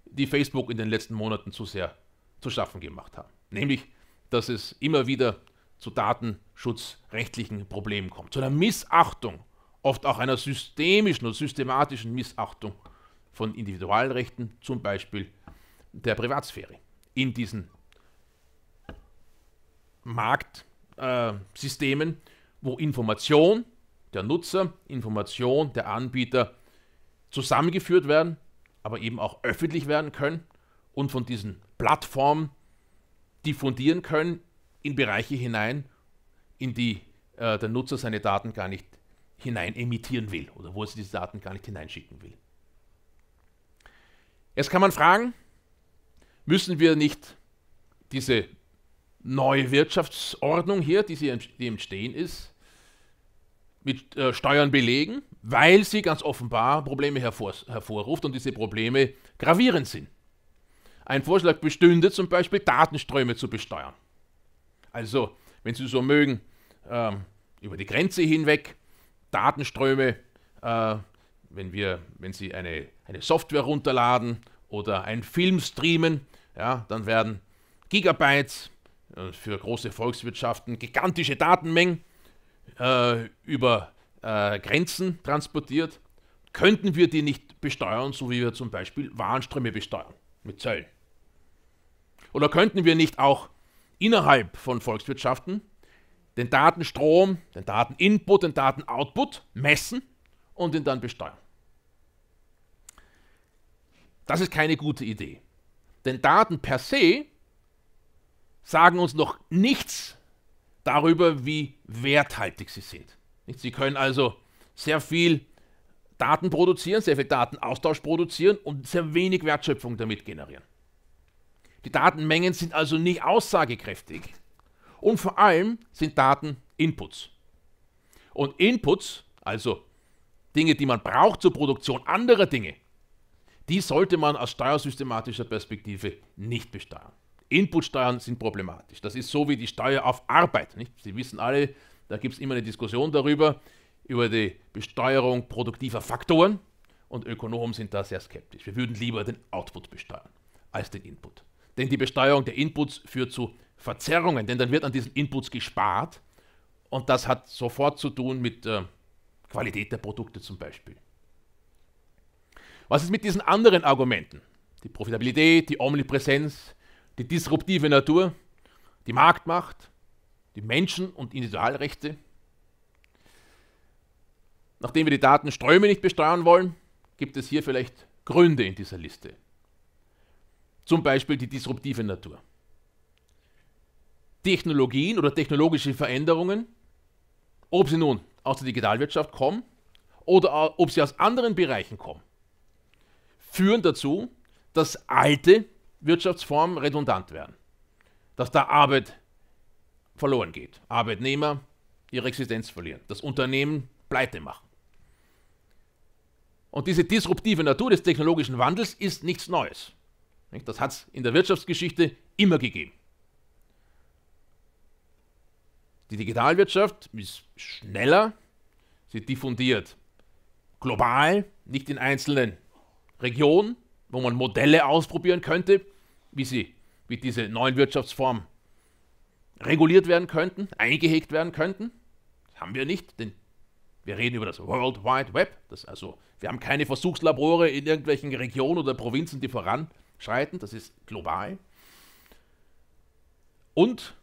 Speaker 1: die Facebook in den letzten Monaten zu sehr zu schaffen gemacht haben. Nämlich, dass es immer wieder zu datenschutzrechtlichen Problemen kommt, zu einer Missachtung, oft auch einer systemischen und systematischen Missachtung von Individualrechten, zum Beispiel der Privatsphäre, in diesen Marktsystemen, äh, wo Information der Nutzer, Information der Anbieter zusammengeführt werden, aber eben auch öffentlich werden können und von diesen Plattformen diffundieren können in Bereiche hinein, in die äh, der Nutzer seine Daten gar nicht hinein emittieren will oder wo er diese Daten gar nicht hineinschicken will. Jetzt kann man fragen, müssen wir nicht diese neue Wirtschaftsordnung hier, die, sie, die entstehen ist, mit äh, Steuern belegen, weil sie ganz offenbar Probleme hervor, hervorruft und diese Probleme gravierend sind. Ein Vorschlag bestünde zum Beispiel, Datenströme zu besteuern. Also, wenn Sie so mögen, ähm, über die Grenze hinweg Datenströme, äh, wenn, wir, wenn Sie eine, eine Software runterladen oder einen Film streamen, ja, dann werden Gigabytes äh, für große Volkswirtschaften gigantische Datenmengen äh, über äh, Grenzen transportiert, könnten wir die nicht besteuern, so wie wir zum Beispiel Warenströme besteuern mit Zöllen? Oder könnten wir nicht auch innerhalb von Volkswirtschaften den Datenstrom, den Dateninput, den Datenoutput messen und ihn dann besteuern? Das ist keine gute Idee. Denn Daten per se sagen uns noch nichts darüber, wie werthaltig sie sind. Sie können also sehr viel Daten produzieren, sehr viel Datenaustausch produzieren und sehr wenig Wertschöpfung damit generieren. Die Datenmengen sind also nicht aussagekräftig. Und vor allem sind Daten Inputs. Und Inputs, also Dinge, die man braucht zur Produktion anderer Dinge, die sollte man aus steuersystematischer Perspektive nicht besteuern. Inputsteuern sind problematisch. Das ist so wie die Steuer auf Arbeit. Nicht? Sie wissen alle, da gibt es immer eine Diskussion darüber, über die Besteuerung produktiver Faktoren. Und Ökonomen sind da sehr skeptisch. Wir würden lieber den Output besteuern als den Input. Denn die Besteuerung der Inputs führt zu Verzerrungen, denn dann wird an diesen Inputs gespart. Und das hat sofort zu tun mit äh, Qualität der Produkte zum Beispiel. Was ist mit diesen anderen Argumenten? Die Profitabilität, die Omnipräsenz, die disruptive Natur, die Marktmacht, die Menschen- und Individualrechte. Nachdem wir die Datenströme nicht besteuern wollen, gibt es hier vielleicht Gründe in dieser Liste. Zum Beispiel die disruptive Natur. Technologien oder technologische Veränderungen, ob sie nun aus der Digitalwirtschaft kommen oder ob sie aus anderen Bereichen kommen, führen dazu, dass alte Wirtschaftsform redundant werden. Dass da Arbeit verloren geht. Arbeitnehmer ihre Existenz verlieren. Das Unternehmen pleite machen. Und diese disruptive Natur des technologischen Wandels ist nichts Neues. Das hat es in der Wirtschaftsgeschichte immer gegeben. Die Digitalwirtschaft ist schneller, sie diffundiert global, nicht in einzelnen Regionen, wo man Modelle ausprobieren könnte, wie sie, wie diese neuen Wirtschaftsformen reguliert werden könnten, eingehegt werden könnten. Das haben wir nicht, denn wir reden über das World Wide Web. Das also, wir haben keine Versuchslabore in irgendwelchen Regionen oder Provinzen, die voranschreiten. Das ist global. Und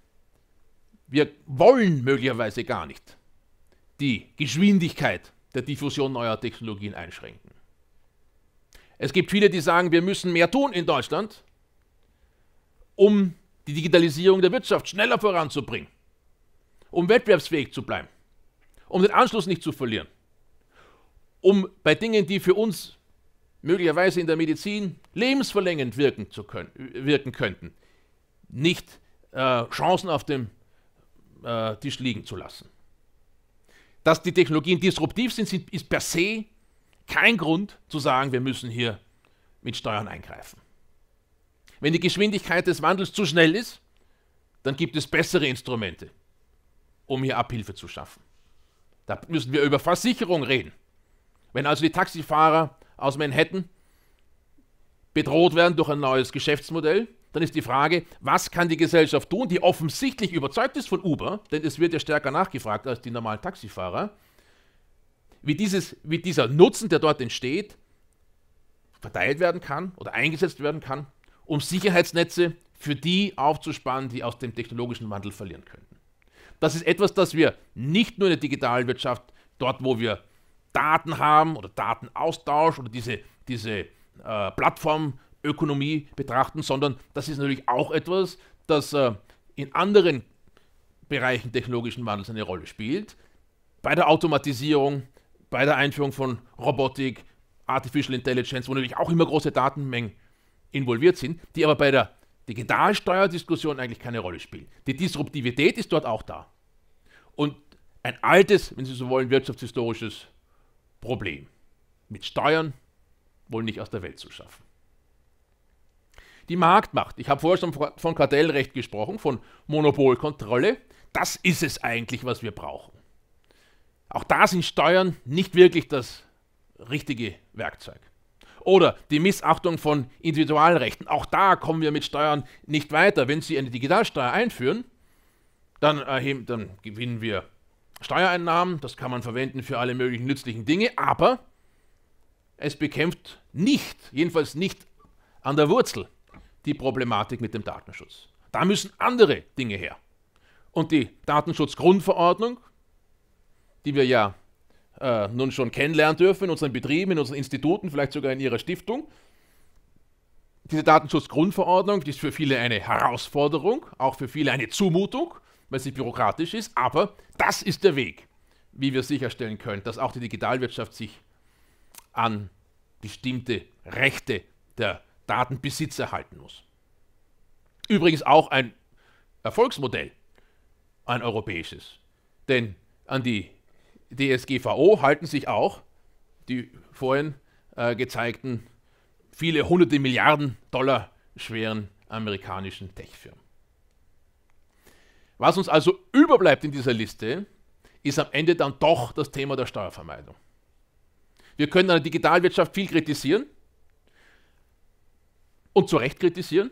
Speaker 1: wir wollen möglicherweise gar nicht die Geschwindigkeit der Diffusion neuer Technologien einschränken. Es gibt viele, die sagen, wir müssen mehr tun in Deutschland, um die Digitalisierung der Wirtschaft schneller voranzubringen, um wettbewerbsfähig zu bleiben, um den Anschluss nicht zu verlieren, um bei Dingen, die für uns möglicherweise in der Medizin lebensverlängernd wirken, zu können, wirken könnten, nicht äh, Chancen auf dem äh, Tisch liegen zu lassen. Dass die Technologien disruptiv sind, sind, ist per se kein Grund zu sagen, wir müssen hier mit Steuern eingreifen. Wenn die Geschwindigkeit des Wandels zu schnell ist, dann gibt es bessere Instrumente, um hier Abhilfe zu schaffen. Da müssen wir über Versicherung reden. Wenn also die Taxifahrer aus Manhattan bedroht werden durch ein neues Geschäftsmodell, dann ist die Frage, was kann die Gesellschaft tun, die offensichtlich überzeugt ist von Uber, denn es wird ja stärker nachgefragt als die normalen Taxifahrer, wie, dieses, wie dieser Nutzen, der dort entsteht, verteilt werden kann oder eingesetzt werden kann, um Sicherheitsnetze für die aufzuspannen, die aus dem technologischen Wandel verlieren könnten. Das ist etwas, das wir nicht nur in der digitalen Wirtschaft, dort wo wir Daten haben oder Datenaustausch oder diese, diese äh, Plattformökonomie betrachten, sondern das ist natürlich auch etwas, das äh, in anderen Bereichen technologischen Wandels eine Rolle spielt. Bei der Automatisierung, bei der Einführung von Robotik, Artificial Intelligence, wo natürlich auch immer große Datenmengen involviert sind, die aber bei der Digitalsteuerdiskussion eigentlich keine Rolle spielen. Die Disruptivität ist dort auch da. Und ein altes, wenn Sie so wollen, wirtschaftshistorisches Problem. Mit Steuern wohl nicht aus der Welt zu schaffen. Die Marktmacht. Ich habe vorher schon von Kartellrecht gesprochen, von Monopolkontrolle. Das ist es eigentlich, was wir brauchen. Auch da sind Steuern nicht wirklich das richtige Werkzeug. Oder die Missachtung von Individualrechten. Auch da kommen wir mit Steuern nicht weiter. Wenn Sie eine Digitalsteuer einführen, dann, erheben, dann gewinnen wir Steuereinnahmen. Das kann man verwenden für alle möglichen nützlichen Dinge. Aber es bekämpft nicht, jedenfalls nicht an der Wurzel, die Problematik mit dem Datenschutz. Da müssen andere Dinge her. Und die Datenschutzgrundverordnung, die wir ja äh, nun schon kennenlernen dürfen in unseren Betrieben, in unseren Instituten, vielleicht sogar in ihrer Stiftung. Diese Datenschutzgrundverordnung die ist für viele eine Herausforderung, auch für viele eine Zumutung, weil sie bürokratisch ist, aber das ist der Weg, wie wir sicherstellen können, dass auch die Digitalwirtschaft sich an bestimmte Rechte der Datenbesitzer halten muss. Übrigens auch ein Erfolgsmodell, ein europäisches, denn an die DSGVO halten sich auch die vorhin äh, gezeigten viele hunderte Milliarden Dollar schweren amerikanischen Tech-Firmen. Was uns also überbleibt in dieser Liste, ist am Ende dann doch das Thema der Steuervermeidung. Wir können an der Digitalwirtschaft viel kritisieren und zu Recht kritisieren,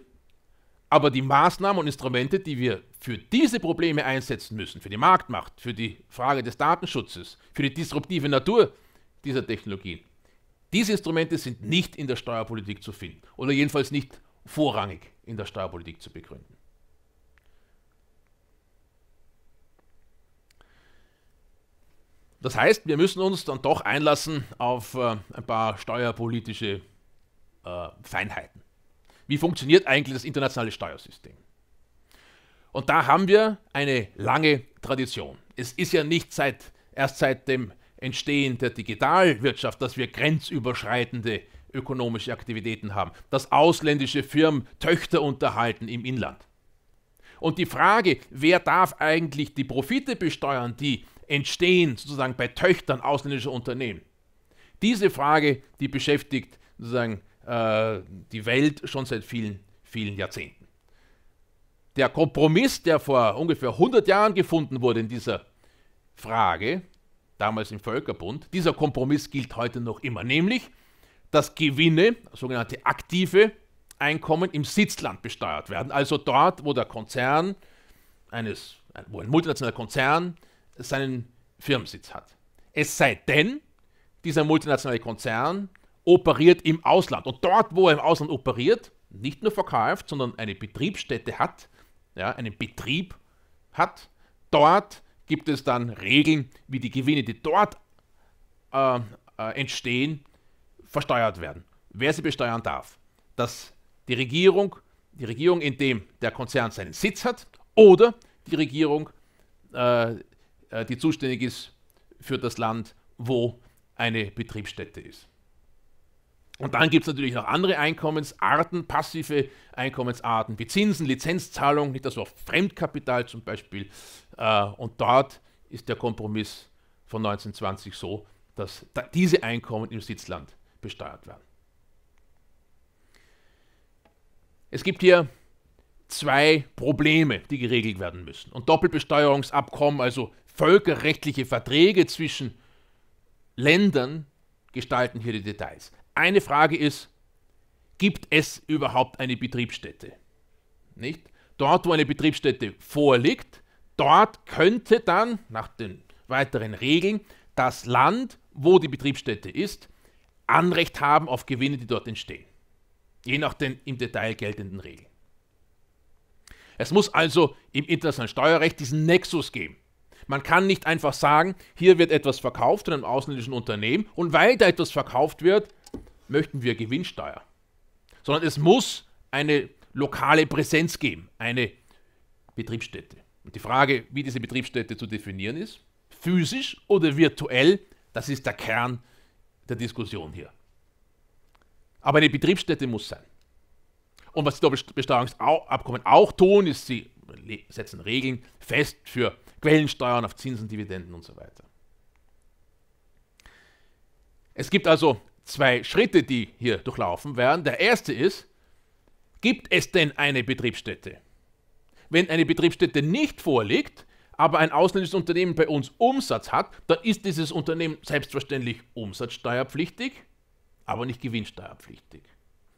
Speaker 1: aber die Maßnahmen und Instrumente, die wir für diese Probleme einsetzen müssen, für die Marktmacht, für die Frage des Datenschutzes, für die disruptive Natur dieser Technologien, diese Instrumente sind nicht in der Steuerpolitik zu finden oder jedenfalls nicht vorrangig in der Steuerpolitik zu begründen. Das heißt, wir müssen uns dann doch einlassen auf äh, ein paar steuerpolitische äh, Feinheiten wie funktioniert eigentlich das internationale Steuersystem? Und da haben wir eine lange Tradition. Es ist ja nicht seit, erst seit dem Entstehen der Digitalwirtschaft, dass wir grenzüberschreitende ökonomische Aktivitäten haben, dass ausländische Firmen Töchter unterhalten im Inland. Und die Frage, wer darf eigentlich die Profite besteuern, die entstehen sozusagen bei Töchtern ausländischer Unternehmen, diese Frage, die beschäftigt sozusagen äh, die Welt schon seit vielen, vielen Jahrzehnten. Der Kompromiss, der vor ungefähr 100 Jahren gefunden wurde in dieser Frage, damals im Völkerbund, dieser Kompromiss gilt heute noch immer, nämlich, dass Gewinne, sogenannte aktive Einkommen, im Sitzland besteuert werden, also dort, wo der Konzern eines, wo ein multinationaler Konzern seinen Firmensitz hat. Es sei denn, dieser multinationale Konzern operiert im Ausland. Und dort, wo er im Ausland operiert, nicht nur verkauft, sondern eine Betriebsstätte hat, ja, einen Betrieb hat, dort gibt es dann Regeln, wie die Gewinne, die dort äh, äh, entstehen, versteuert werden. Wer sie besteuern darf. Dass die Regierung, die Regierung, in dem der Konzern seinen Sitz hat, oder die Regierung, äh, äh die zuständig ist für das Land, wo eine Betriebsstätte ist. Und dann gibt es natürlich noch andere Einkommensarten, passive Einkommensarten wie Zinsen, Lizenzzahlungen, nicht also auf Fremdkapital zum Beispiel. Äh, und dort ist der Kompromiss von 1920 so, dass diese Einkommen im Sitzland besteuert werden. Es gibt hier zwei Probleme, die geregelt werden müssen. Und Doppelbesteuerungsabkommen, also völkerrechtliche Verträge zwischen Ländern, gestalten hier die Details eine Frage ist, gibt es überhaupt eine Betriebsstätte? Nicht? Dort, wo eine Betriebsstätte vorliegt, dort könnte dann nach den weiteren Regeln das Land, wo die Betriebsstätte ist, Anrecht haben auf Gewinne, die dort entstehen. Je nach den im Detail geltenden Regeln. Es muss also im internationalen Steuerrecht diesen Nexus geben. Man kann nicht einfach sagen, hier wird etwas verkauft in einem ausländischen Unternehmen und weil da etwas verkauft wird, möchten wir Gewinnsteuer, sondern es muss eine lokale Präsenz geben, eine Betriebsstätte. Und die Frage, wie diese Betriebsstätte zu definieren ist, physisch oder virtuell, das ist der Kern der Diskussion hier. Aber eine Betriebsstätte muss sein. Und was die Doppelbesteuerungsabkommen auch tun, ist, sie setzen Regeln fest für Quellensteuern auf Zinsen, Dividenden und so weiter. Es gibt also zwei Schritte, die hier durchlaufen werden. Der erste ist, gibt es denn eine Betriebsstätte? Wenn eine Betriebsstätte nicht vorliegt, aber ein ausländisches Unternehmen bei uns Umsatz hat, dann ist dieses Unternehmen selbstverständlich umsatzsteuerpflichtig, aber nicht gewinnsteuerpflichtig.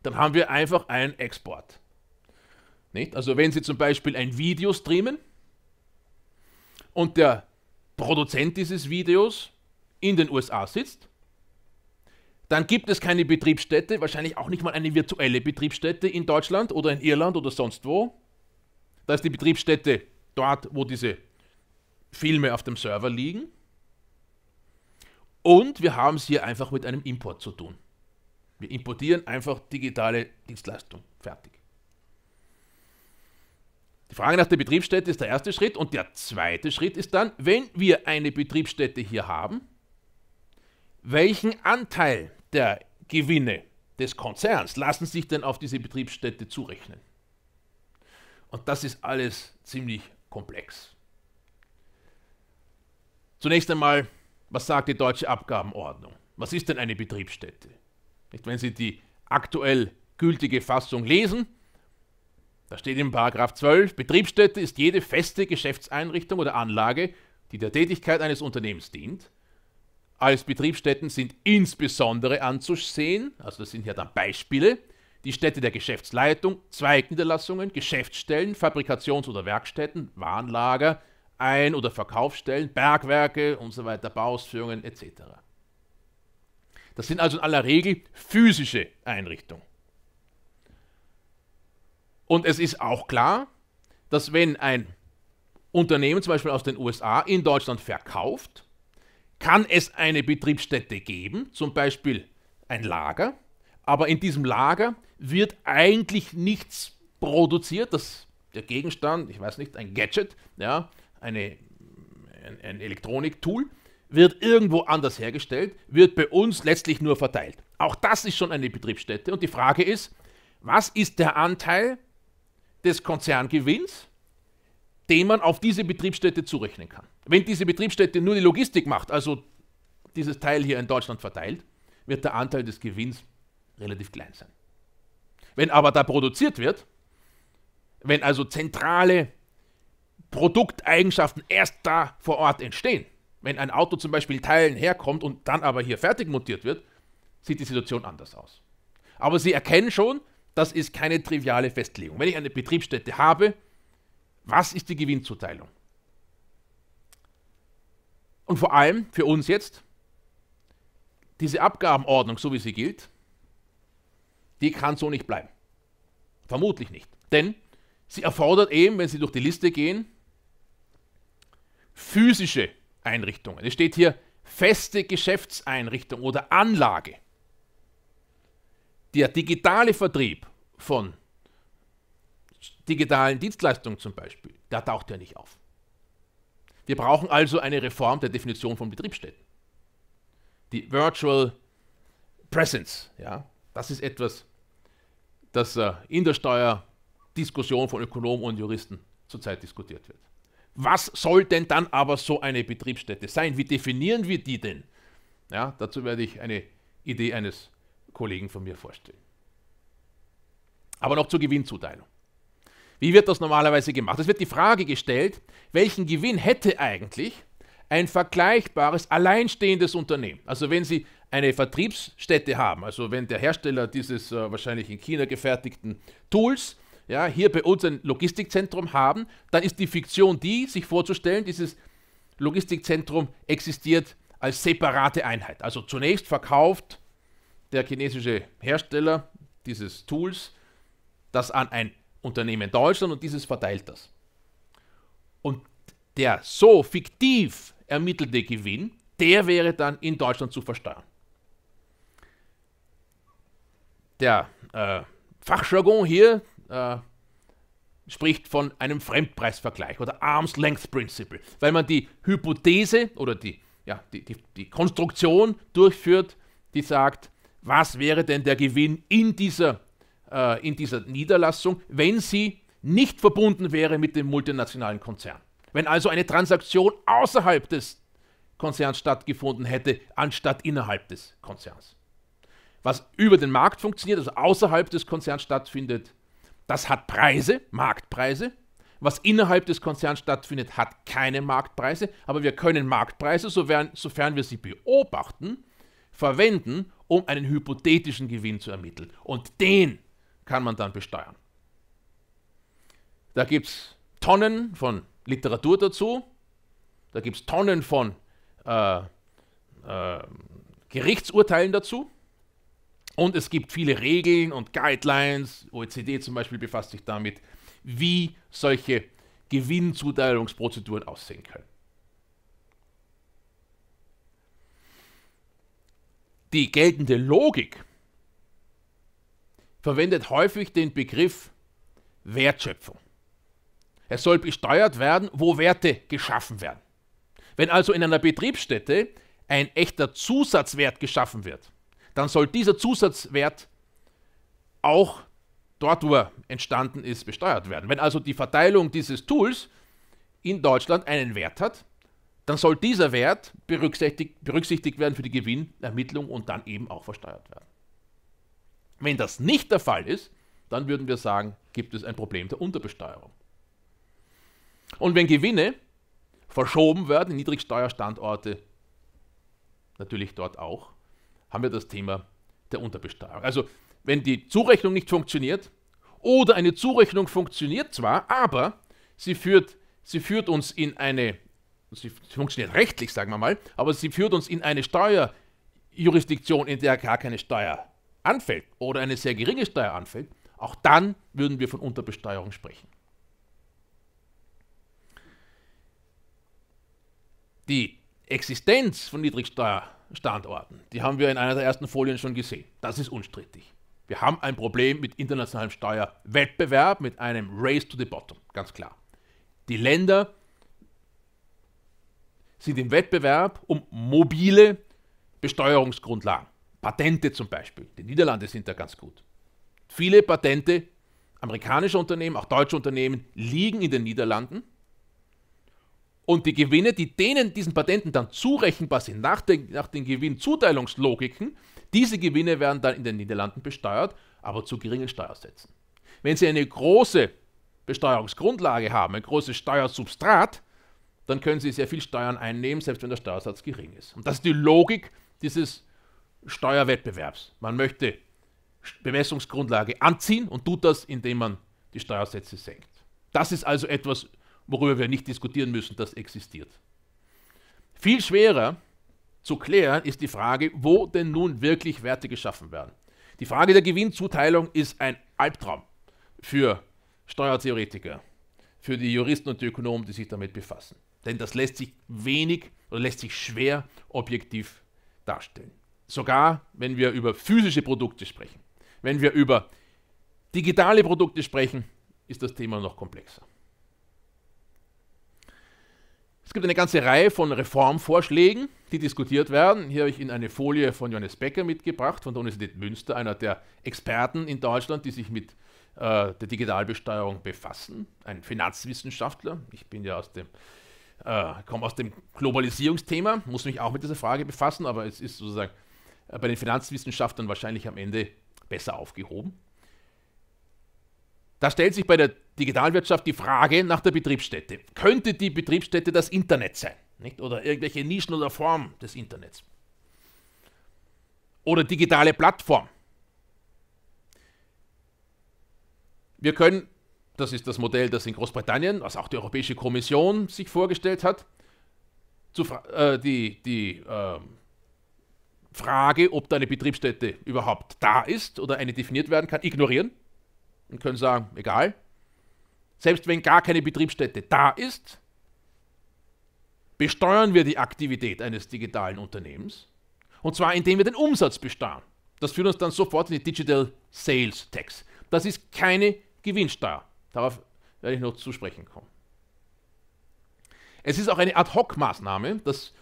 Speaker 1: Dann haben wir einfach einen Export. Nicht? Also wenn Sie zum Beispiel ein Video streamen und der Produzent dieses Videos in den USA sitzt, dann gibt es keine Betriebsstätte, wahrscheinlich auch nicht mal eine virtuelle Betriebsstätte in Deutschland oder in Irland oder sonst wo. Da ist die Betriebsstätte dort, wo diese Filme auf dem Server liegen. Und wir haben es hier einfach mit einem Import zu tun. Wir importieren einfach digitale Dienstleistung. Fertig. Die Frage nach der Betriebsstätte ist der erste Schritt und der zweite Schritt ist dann, wenn wir eine Betriebsstätte hier haben, welchen Anteil der Gewinne des Konzerns lassen sich denn auf diese Betriebsstätte zurechnen. Und das ist alles ziemlich komplex. Zunächst einmal, was sagt die deutsche Abgabenordnung? Was ist denn eine Betriebsstätte? Nicht, wenn Sie die aktuell gültige Fassung lesen, da steht in 12, Betriebsstätte ist jede feste Geschäftseinrichtung oder Anlage, die der Tätigkeit eines Unternehmens dient als Betriebsstätten sind insbesondere anzusehen, also das sind ja dann Beispiele, die Städte der Geschäftsleitung, Zweigniederlassungen, Geschäftsstellen, Fabrikations- oder Werkstätten, Warenlager, Ein- oder Verkaufsstellen, Bergwerke und so weiter, Bausführungen etc. Das sind also in aller Regel physische Einrichtungen. Und es ist auch klar, dass wenn ein Unternehmen zum Beispiel aus den USA in Deutschland verkauft, kann es eine Betriebsstätte geben, zum Beispiel ein Lager, aber in diesem Lager wird eigentlich nichts produziert, das, der Gegenstand, ich weiß nicht, ein Gadget, ja, eine, ein, ein Elektroniktool, wird irgendwo anders hergestellt, wird bei uns letztlich nur verteilt. Auch das ist schon eine Betriebsstätte und die Frage ist, was ist der Anteil des Konzerngewinns den man auf diese Betriebsstätte zurechnen kann. Wenn diese Betriebsstätte nur die Logistik macht, also dieses Teil hier in Deutschland verteilt, wird der Anteil des Gewinns relativ klein sein. Wenn aber da produziert wird, wenn also zentrale Produkteigenschaften erst da vor Ort entstehen, wenn ein Auto zum Beispiel Teilen herkommt und dann aber hier fertig montiert wird, sieht die Situation anders aus. Aber Sie erkennen schon, das ist keine triviale Festlegung. Wenn ich eine Betriebsstätte habe, was ist die Gewinnzuteilung? Und vor allem für uns jetzt, diese Abgabenordnung, so wie sie gilt, die kann so nicht bleiben. Vermutlich nicht. Denn sie erfordert eben, wenn Sie durch die Liste gehen, physische Einrichtungen. Es steht hier feste Geschäftseinrichtung oder Anlage. Der digitale Vertrieb von digitalen Dienstleistungen zum Beispiel, da taucht er nicht auf. Wir brauchen also eine Reform der Definition von Betriebsstätten. Die Virtual Presence, ja, das ist etwas, das äh, in der Steuerdiskussion von Ökonomen und Juristen zurzeit diskutiert wird. Was soll denn dann aber so eine Betriebsstätte sein? Wie definieren wir die denn? Ja, dazu werde ich eine Idee eines Kollegen von mir vorstellen. Aber noch zur Gewinnzuteilung. Wie wird das normalerweise gemacht? Es wird die Frage gestellt, welchen Gewinn hätte eigentlich ein vergleichbares, alleinstehendes Unternehmen? Also wenn Sie eine Vertriebsstätte haben, also wenn der Hersteller dieses äh, wahrscheinlich in China gefertigten Tools ja, hier bei uns ein Logistikzentrum haben, dann ist die Fiktion die, sich vorzustellen, dieses Logistikzentrum existiert als separate Einheit. Also zunächst verkauft der chinesische Hersteller dieses Tools das an ein Unternehmen Deutschland und dieses verteilt das. Und der so fiktiv ermittelte Gewinn, der wäre dann in Deutschland zu versteuern. Der äh, Fachjargon hier äh, spricht von einem Fremdpreisvergleich oder Arm's Length Principle, weil man die Hypothese oder die, ja, die, die, die Konstruktion durchführt, die sagt, was wäre denn der Gewinn in dieser äh, in dieser Niederlassung, wenn sie nicht verbunden wäre mit dem multinationalen Konzern. Wenn also eine Transaktion außerhalb des Konzerns stattgefunden hätte, anstatt innerhalb des Konzerns. Was über den Markt funktioniert, also außerhalb des Konzerns stattfindet, das hat Preise, Marktpreise. Was innerhalb des Konzerns stattfindet, hat keine Marktpreise, aber wir können Marktpreise, sofern, sofern wir sie beobachten, verwenden, um einen hypothetischen Gewinn zu ermitteln. Und den kann man dann besteuern. Da gibt es Tonnen von Literatur dazu, da gibt es Tonnen von äh, äh, Gerichtsurteilen dazu und es gibt viele Regeln und Guidelines. OECD zum Beispiel befasst sich damit, wie solche Gewinnzuteilungsprozeduren aussehen können. Die geltende Logik verwendet häufig den Begriff Wertschöpfung. Es soll besteuert werden, wo Werte geschaffen werden. Wenn also in einer Betriebsstätte ein echter Zusatzwert geschaffen wird, dann soll dieser Zusatzwert auch dort, wo er entstanden ist, besteuert werden. Wenn also die Verteilung dieses Tools in Deutschland einen Wert hat, dann soll dieser Wert berücksichtigt, berücksichtigt werden für die Gewinnermittlung und dann eben auch versteuert werden. Wenn das nicht der Fall ist, dann würden wir sagen, gibt es ein Problem der Unterbesteuerung. Und wenn Gewinne verschoben werden in Niedrigsteuerstandorte, natürlich dort auch, haben wir das Thema der Unterbesteuerung. Also wenn die Zurechnung nicht funktioniert oder eine Zurechnung funktioniert zwar, aber sie führt, sie führt uns in eine, sie funktioniert rechtlich, sagen wir mal, aber sie führt uns in eine Steuerjurisdiktion, in der gar keine Steuer anfällt oder eine sehr geringe Steuer anfällt, auch dann würden wir von Unterbesteuerung sprechen. Die Existenz von Niedrigsteuerstandorten, die haben wir in einer der ersten Folien schon gesehen. Das ist unstrittig. Wir haben ein Problem mit internationalem Steuerwettbewerb, mit einem Race to the Bottom, ganz klar. Die Länder sind im Wettbewerb um mobile Besteuerungsgrundlagen. Patente zum Beispiel. Die Niederlande sind da ganz gut. Viele Patente, amerikanische Unternehmen, auch deutsche Unternehmen, liegen in den Niederlanden. Und die Gewinne, die denen diesen Patenten dann zurechenbar sind, nach den, nach den Gewinnzuteilungslogiken, diese Gewinne werden dann in den Niederlanden besteuert, aber zu geringen Steuersätzen. Wenn Sie eine große Besteuerungsgrundlage haben, ein großes Steuersubstrat, dann können Sie sehr viel Steuern einnehmen, selbst wenn der Steuersatz gering ist. Und das ist die Logik dieses Steuerwettbewerbs. Man möchte Bemessungsgrundlage anziehen und tut das, indem man die Steuersätze senkt. Das ist also etwas, worüber wir nicht diskutieren müssen, das existiert. Viel schwerer zu klären ist die Frage, wo denn nun wirklich Werte geschaffen werden. Die Frage der Gewinnzuteilung ist ein Albtraum für Steuertheoretiker, für die Juristen und die Ökonomen, die sich damit befassen. Denn das lässt sich wenig oder lässt sich schwer objektiv darstellen sogar wenn wir über physische Produkte sprechen, wenn wir über digitale Produkte sprechen, ist das Thema noch komplexer. Es gibt eine ganze Reihe von Reformvorschlägen, die diskutiert werden. Hier habe ich Ihnen eine Folie von Johannes Becker mitgebracht, von der Universität Münster, einer der Experten in Deutschland, die sich mit äh, der Digitalbesteuerung befassen. Ein Finanzwissenschaftler. Ich bin ja aus dem, äh, komme aus dem Globalisierungsthema, muss mich auch mit dieser Frage befassen, aber es ist sozusagen äh, bei den Finanzwissenschaftlern wahrscheinlich am Ende besser aufgehoben. Da stellt sich bei der Digitalwirtschaft die Frage nach der Betriebsstätte. Könnte die Betriebsstätte das Internet sein? Nicht? Oder irgendwelche Nischen oder Formen des Internets? Oder digitale Plattform? Wir können, das ist das Modell, das in Großbritannien, was auch die Europäische Kommission sich vorgestellt hat, äh, die, die äh, Frage, ob deine Betriebsstätte überhaupt da ist oder eine definiert werden kann, ignorieren und können sagen, egal. Selbst wenn gar keine Betriebsstätte da ist, besteuern wir die Aktivität eines digitalen Unternehmens. Und zwar indem wir den Umsatz besteuern. Das führt uns dann sofort in die Digital Sales Tax. Das ist keine Gewinnsteuer. Darauf werde ich noch zu sprechen kommen. Es ist auch eine Ad-Hoc-Maßnahme, das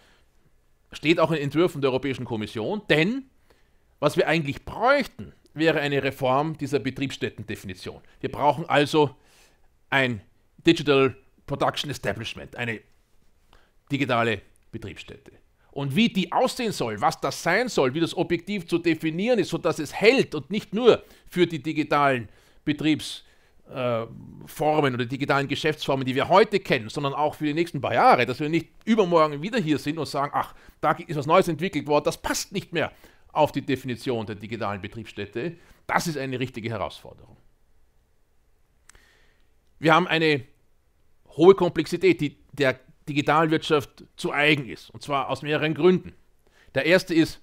Speaker 1: steht auch in Entwürfen der Europäischen Kommission, denn was wir eigentlich bräuchten, wäre eine Reform dieser Betriebsstättendefinition. Wir brauchen also ein Digital Production Establishment, eine digitale Betriebsstätte. Und wie die aussehen soll, was das sein soll, wie das objektiv zu definieren ist, sodass es hält und nicht nur für die digitalen Betriebsstätten, äh, Formen oder digitalen Geschäftsformen, die wir heute kennen, sondern auch für die nächsten paar Jahre, dass wir nicht übermorgen wieder hier sind und sagen, ach, da ist was Neues entwickelt worden, das passt nicht mehr auf die Definition der digitalen Betriebsstätte. Das ist eine richtige Herausforderung. Wir haben eine hohe Komplexität, die der Digitalwirtschaft zu eigen ist, und zwar aus mehreren Gründen. Der erste ist,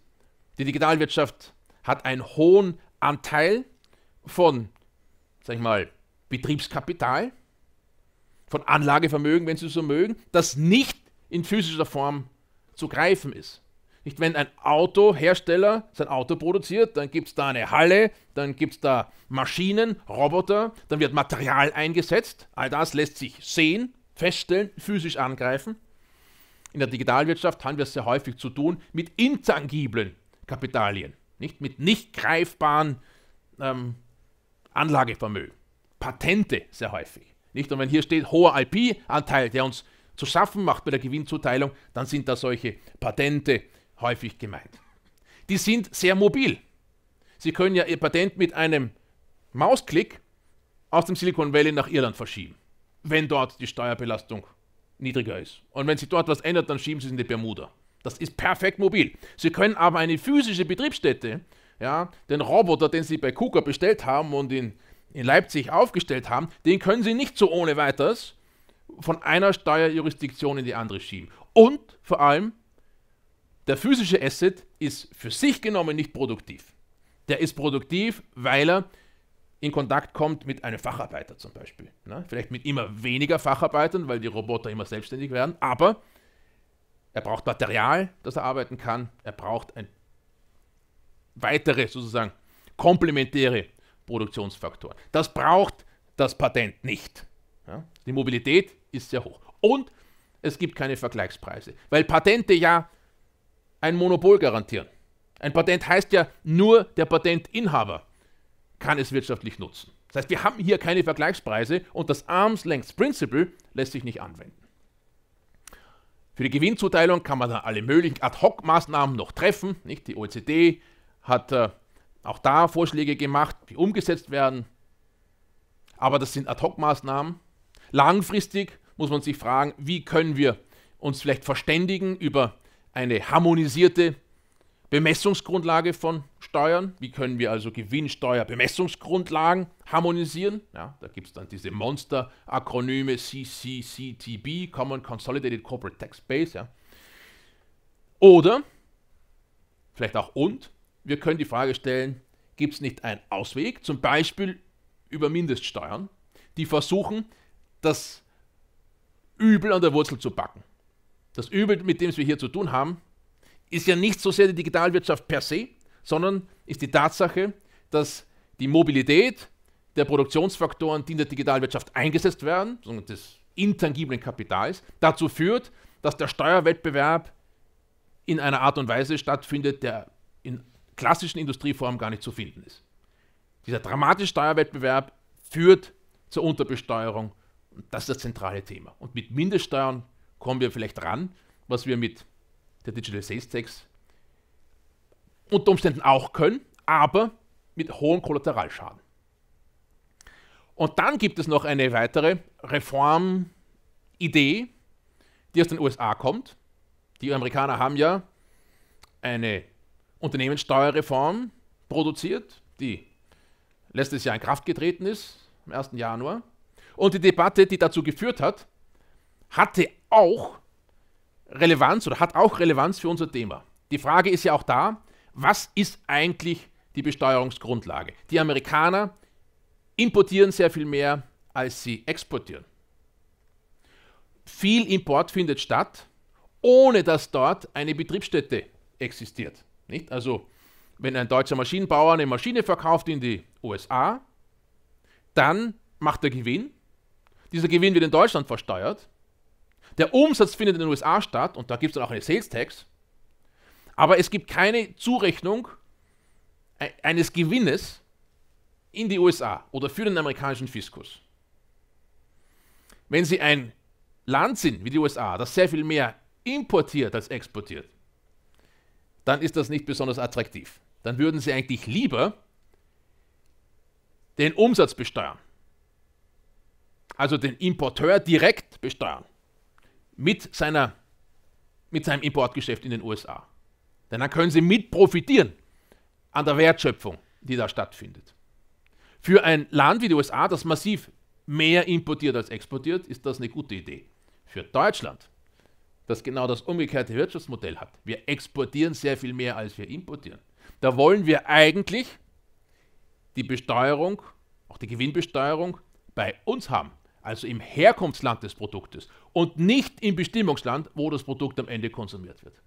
Speaker 1: die Digitalwirtschaft hat einen hohen Anteil von, sag ich mal, Betriebskapital, von Anlagevermögen, wenn Sie so mögen, das nicht in physischer Form zu greifen ist. Nicht, wenn ein Autohersteller sein Auto produziert, dann gibt es da eine Halle, dann gibt es da Maschinen, Roboter, dann wird Material eingesetzt. All das lässt sich sehen, feststellen, physisch angreifen. In der Digitalwirtschaft haben wir es sehr häufig zu tun mit intangiblen Kapitalien, nicht mit nicht greifbaren ähm, Anlagevermögen. Patente sehr häufig. Nicht? Und wenn hier steht hoher IP-Anteil, der uns zu schaffen macht bei der Gewinnzuteilung, dann sind da solche Patente häufig gemeint. Die sind sehr mobil. Sie können ja Ihr Patent mit einem Mausklick aus dem Silicon Valley nach Irland verschieben, wenn dort die Steuerbelastung niedriger ist. Und wenn sich dort was ändert, dann schieben Sie es in die Bermuda. Das ist perfekt mobil. Sie können aber eine physische Betriebsstätte, ja, den Roboter, den Sie bei KUKA bestellt haben und in in Leipzig aufgestellt haben, den können sie nicht so ohne weiteres von einer Steuerjurisdiktion in die andere schieben. Und vor allem, der physische Asset ist für sich genommen nicht produktiv. Der ist produktiv, weil er in Kontakt kommt mit einem Facharbeiter zum Beispiel. Ne? Vielleicht mit immer weniger Facharbeitern, weil die Roboter immer selbstständig werden, aber er braucht Material, das er arbeiten kann. Er braucht ein weitere sozusagen komplementäre Produktionsfaktoren. Das braucht das Patent nicht. Ja? Die Mobilität ist sehr hoch. Und es gibt keine Vergleichspreise, weil Patente ja ein Monopol garantieren. Ein Patent heißt ja, nur der Patentinhaber kann es wirtschaftlich nutzen. Das heißt, wir haben hier keine Vergleichspreise und das Arms Length Principle lässt sich nicht anwenden. Für die Gewinnzuteilung kann man dann alle möglichen Ad-Hoc-Maßnahmen noch treffen. Nicht? Die OECD hat äh, auch da Vorschläge gemacht, die umgesetzt werden. Aber das sind Ad-Hoc-Maßnahmen. Langfristig muss man sich fragen, wie können wir uns vielleicht verständigen über eine harmonisierte Bemessungsgrundlage von Steuern. Wie können wir also Gewinnsteuerbemessungsgrundlagen harmonisieren? Ja, da gibt es dann diese Monster-Akronyme CCCTB, Common Consolidated Corporate Tax Base. Ja. Oder vielleicht auch und wir können die Frage stellen, gibt es nicht einen Ausweg, zum Beispiel über Mindeststeuern, die versuchen, das Übel an der Wurzel zu packen. Das Übel, mit dem wir hier zu tun haben, ist ja nicht so sehr die Digitalwirtschaft per se, sondern ist die Tatsache, dass die Mobilität der Produktionsfaktoren, die in der Digitalwirtschaft eingesetzt werden, des intangiblen Kapitals, dazu führt, dass der Steuerwettbewerb in einer Art und Weise stattfindet, der klassischen Industrieformen gar nicht zu finden ist. Dieser dramatische Steuerwettbewerb führt zur Unterbesteuerung und das ist das zentrale Thema. Und mit Mindeststeuern kommen wir vielleicht ran, was wir mit der Digital Sales Tax unter Umständen auch können, aber mit hohem Kollateralschaden. Und dann gibt es noch eine weitere Reformidee, die aus den USA kommt. Die Amerikaner haben ja eine Unternehmenssteuerreform produziert, die letztes Jahr in Kraft getreten ist, am 1. Januar. Und die Debatte, die dazu geführt hat, hatte auch Relevanz oder hat auch Relevanz für unser Thema. Die Frage ist ja auch da, was ist eigentlich die Besteuerungsgrundlage? Die Amerikaner importieren sehr viel mehr, als sie exportieren. Viel Import findet statt, ohne dass dort eine Betriebsstätte existiert. Nicht? Also, wenn ein deutscher Maschinenbauer eine Maschine verkauft in die USA, dann macht er Gewinn. Dieser Gewinn wird in Deutschland versteuert. Der Umsatz findet in den USA statt und da gibt es dann auch eine Sales Tax. Aber es gibt keine Zurechnung e-, eines Gewinnes in die USA oder für den amerikanischen Fiskus. Wenn Sie ein Land sind wie die USA, das sehr viel mehr importiert als exportiert, dann ist das nicht besonders attraktiv. Dann würden sie eigentlich lieber den Umsatz besteuern. Also den Importeur direkt besteuern. Mit, seiner, mit seinem Importgeschäft in den USA. Denn dann können sie mit profitieren an der Wertschöpfung, die da stattfindet. Für ein Land wie die USA, das massiv mehr importiert als exportiert, ist das eine gute Idee. Für Deutschland das genau das umgekehrte Wirtschaftsmodell hat. Wir exportieren sehr viel mehr, als wir importieren. Da wollen wir eigentlich die Besteuerung, auch die Gewinnbesteuerung, bei uns haben, also im Herkunftsland des Produktes und nicht im Bestimmungsland, wo das Produkt am Ende konsumiert wird.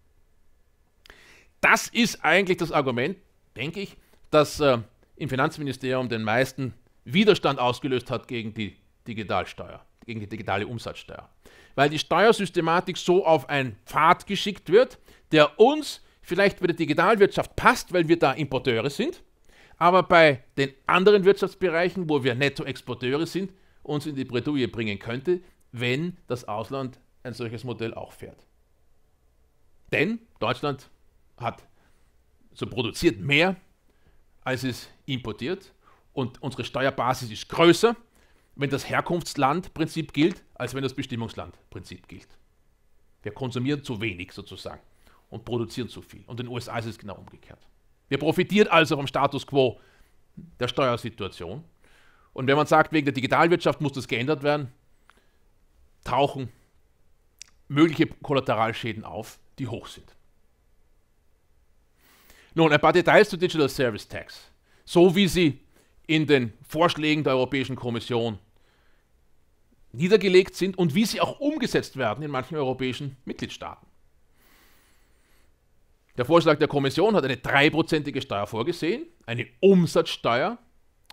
Speaker 1: Das ist eigentlich das Argument, denke ich, das äh, im Finanzministerium den meisten Widerstand ausgelöst hat gegen die Digitalsteuer, gegen die digitale Umsatzsteuer weil die Steuersystematik so auf einen Pfad geschickt wird, der uns vielleicht bei der Digitalwirtschaft passt, weil wir da Importeure sind, aber bei den anderen Wirtschaftsbereichen, wo wir Nettoexporteure sind, uns in die Bredouille bringen könnte, wenn das Ausland ein solches Modell auch fährt. Denn Deutschland hat so produziert mehr, als es importiert und unsere Steuerbasis ist größer wenn das Herkunftslandprinzip gilt, als wenn das Bestimmungslandprinzip gilt. Wir konsumieren zu wenig sozusagen und produzieren zu viel. Und in den USA ist es genau umgekehrt. Wir profitieren also vom Status quo der Steuersituation. Und wenn man sagt, wegen der Digitalwirtschaft muss das geändert werden, tauchen mögliche Kollateralschäden auf, die hoch sind. Nun, ein paar Details zur Digital Service Tax. So wie sie in den Vorschlägen der Europäischen Kommission niedergelegt sind und wie sie auch umgesetzt werden in manchen europäischen Mitgliedstaaten. Der Vorschlag der Kommission hat eine dreiprozentige Steuer vorgesehen, eine Umsatzsteuer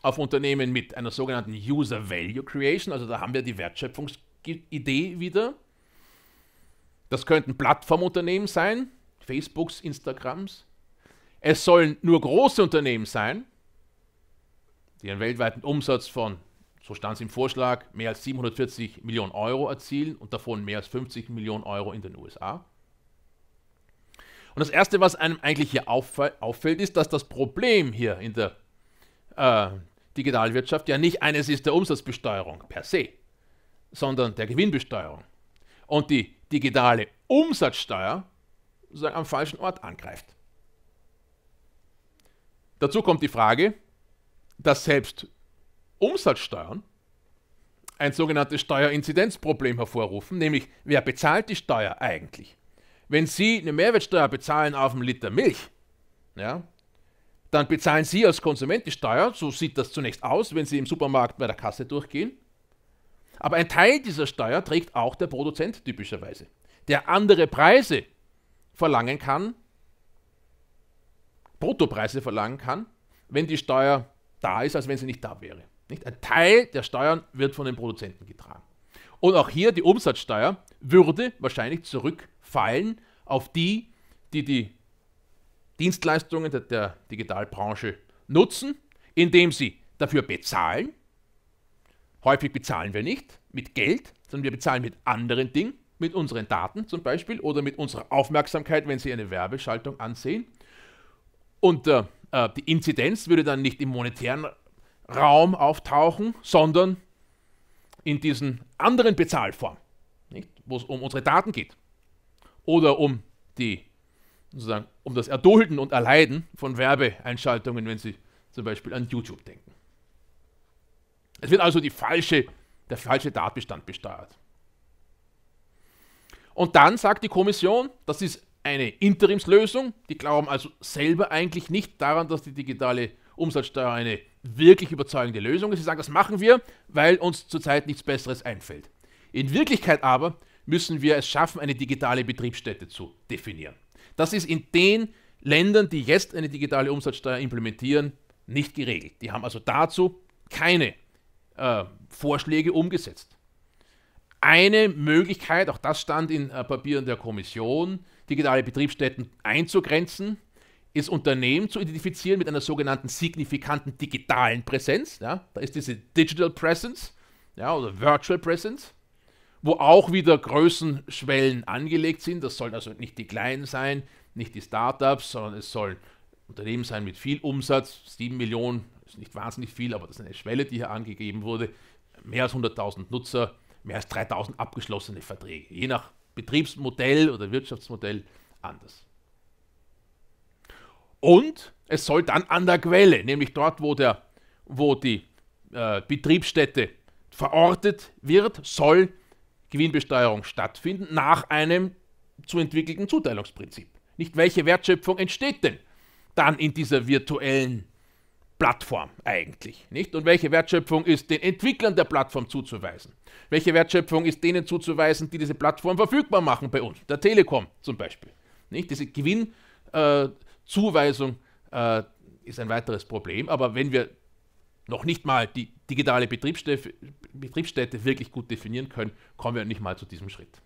Speaker 1: auf Unternehmen mit einer sogenannten User Value Creation, also da haben wir die Wertschöpfungsidee wieder. Das könnten Plattformunternehmen sein, Facebooks, Instagrams. Es sollen nur große Unternehmen sein, die einen weltweiten Umsatz von so stand es im Vorschlag, mehr als 740 Millionen Euro erzielen und davon mehr als 50 Millionen Euro in den USA. Und das Erste, was einem eigentlich hier auffällt, ist, dass das Problem hier in der äh, Digitalwirtschaft ja nicht eines ist der Umsatzbesteuerung per se, sondern der Gewinnbesteuerung. Und die digitale Umsatzsteuer sozusagen am falschen Ort angreift. Dazu kommt die Frage, dass selbst Umsatzsteuern ein sogenanntes Steuerinzidenzproblem hervorrufen, nämlich wer bezahlt die Steuer eigentlich? Wenn Sie eine Mehrwertsteuer bezahlen auf einen Liter Milch, ja, dann bezahlen Sie als Konsument die Steuer, so sieht das zunächst aus, wenn Sie im Supermarkt bei der Kasse durchgehen. Aber ein Teil dieser Steuer trägt auch der Produzent typischerweise, der andere Preise verlangen kann, Bruttopreise verlangen kann, wenn die Steuer da ist, als wenn sie nicht da wäre. Nicht? Ein Teil der Steuern wird von den Produzenten getragen. Und auch hier die Umsatzsteuer würde wahrscheinlich zurückfallen auf die, die die Dienstleistungen der, der Digitalbranche nutzen, indem sie dafür bezahlen. Häufig bezahlen wir nicht mit Geld, sondern wir bezahlen mit anderen Dingen, mit unseren Daten zum Beispiel oder mit unserer Aufmerksamkeit, wenn Sie eine Werbeschaltung ansehen. Und äh, äh die Inzidenz würde dann nicht im monetären Raum auftauchen, sondern in diesen anderen Bezahlformen, wo es um unsere Daten geht oder um die sozusagen um das Erdulden und Erleiden von Werbeeinschaltungen, wenn Sie zum Beispiel an YouTube denken. Es wird also falsche, der falsche Tatbestand besteuert. Und dann sagt die Kommission, das ist eine Interimslösung. Die glauben also selber eigentlich nicht daran, dass die digitale Umsatzsteuer eine wirklich überzeugende Lösung ist. Sie sagen, das machen wir, weil uns zurzeit nichts Besseres einfällt. In Wirklichkeit aber müssen wir es schaffen, eine digitale Betriebsstätte zu definieren. Das ist in den Ländern, die jetzt eine digitale Umsatzsteuer implementieren, nicht geregelt. Die haben also dazu keine äh, Vorschläge umgesetzt. Eine Möglichkeit, auch das stand in äh, Papieren der Kommission, digitale Betriebsstätten einzugrenzen, ist Unternehmen zu identifizieren mit einer sogenannten signifikanten digitalen Präsenz. Ja? Da ist diese Digital Presence ja, oder Virtual Presence, wo auch wieder Größenschwellen angelegt sind. Das sollen also nicht die Kleinen sein, nicht die Startups, sondern es sollen Unternehmen sein mit viel Umsatz. 7 Millionen ist nicht wahnsinnig viel, aber das ist eine Schwelle, die hier angegeben wurde. Mehr als 100.000 Nutzer, mehr als 3.000 abgeschlossene Verträge, je nach Betriebsmodell oder Wirtschaftsmodell anders. Und es soll dann an der Quelle, nämlich dort, wo, der, wo die äh, Betriebsstätte verortet wird, soll Gewinnbesteuerung stattfinden nach einem zu entwickelten Zuteilungsprinzip. Nicht welche Wertschöpfung entsteht denn dann in dieser virtuellen Plattform eigentlich, nicht? Und welche Wertschöpfung ist den Entwicklern der Plattform zuzuweisen? Welche Wertschöpfung ist denen zuzuweisen, die diese Plattform verfügbar machen bei uns? Der Telekom zum Beispiel, nicht? Diese Gewinn, äh, Zuweisung äh, ist ein weiteres Problem. Aber wenn wir noch nicht mal die digitale Betriebsstätte, Betriebsstätte wirklich gut definieren können, kommen wir nicht mal zu diesem Schritt.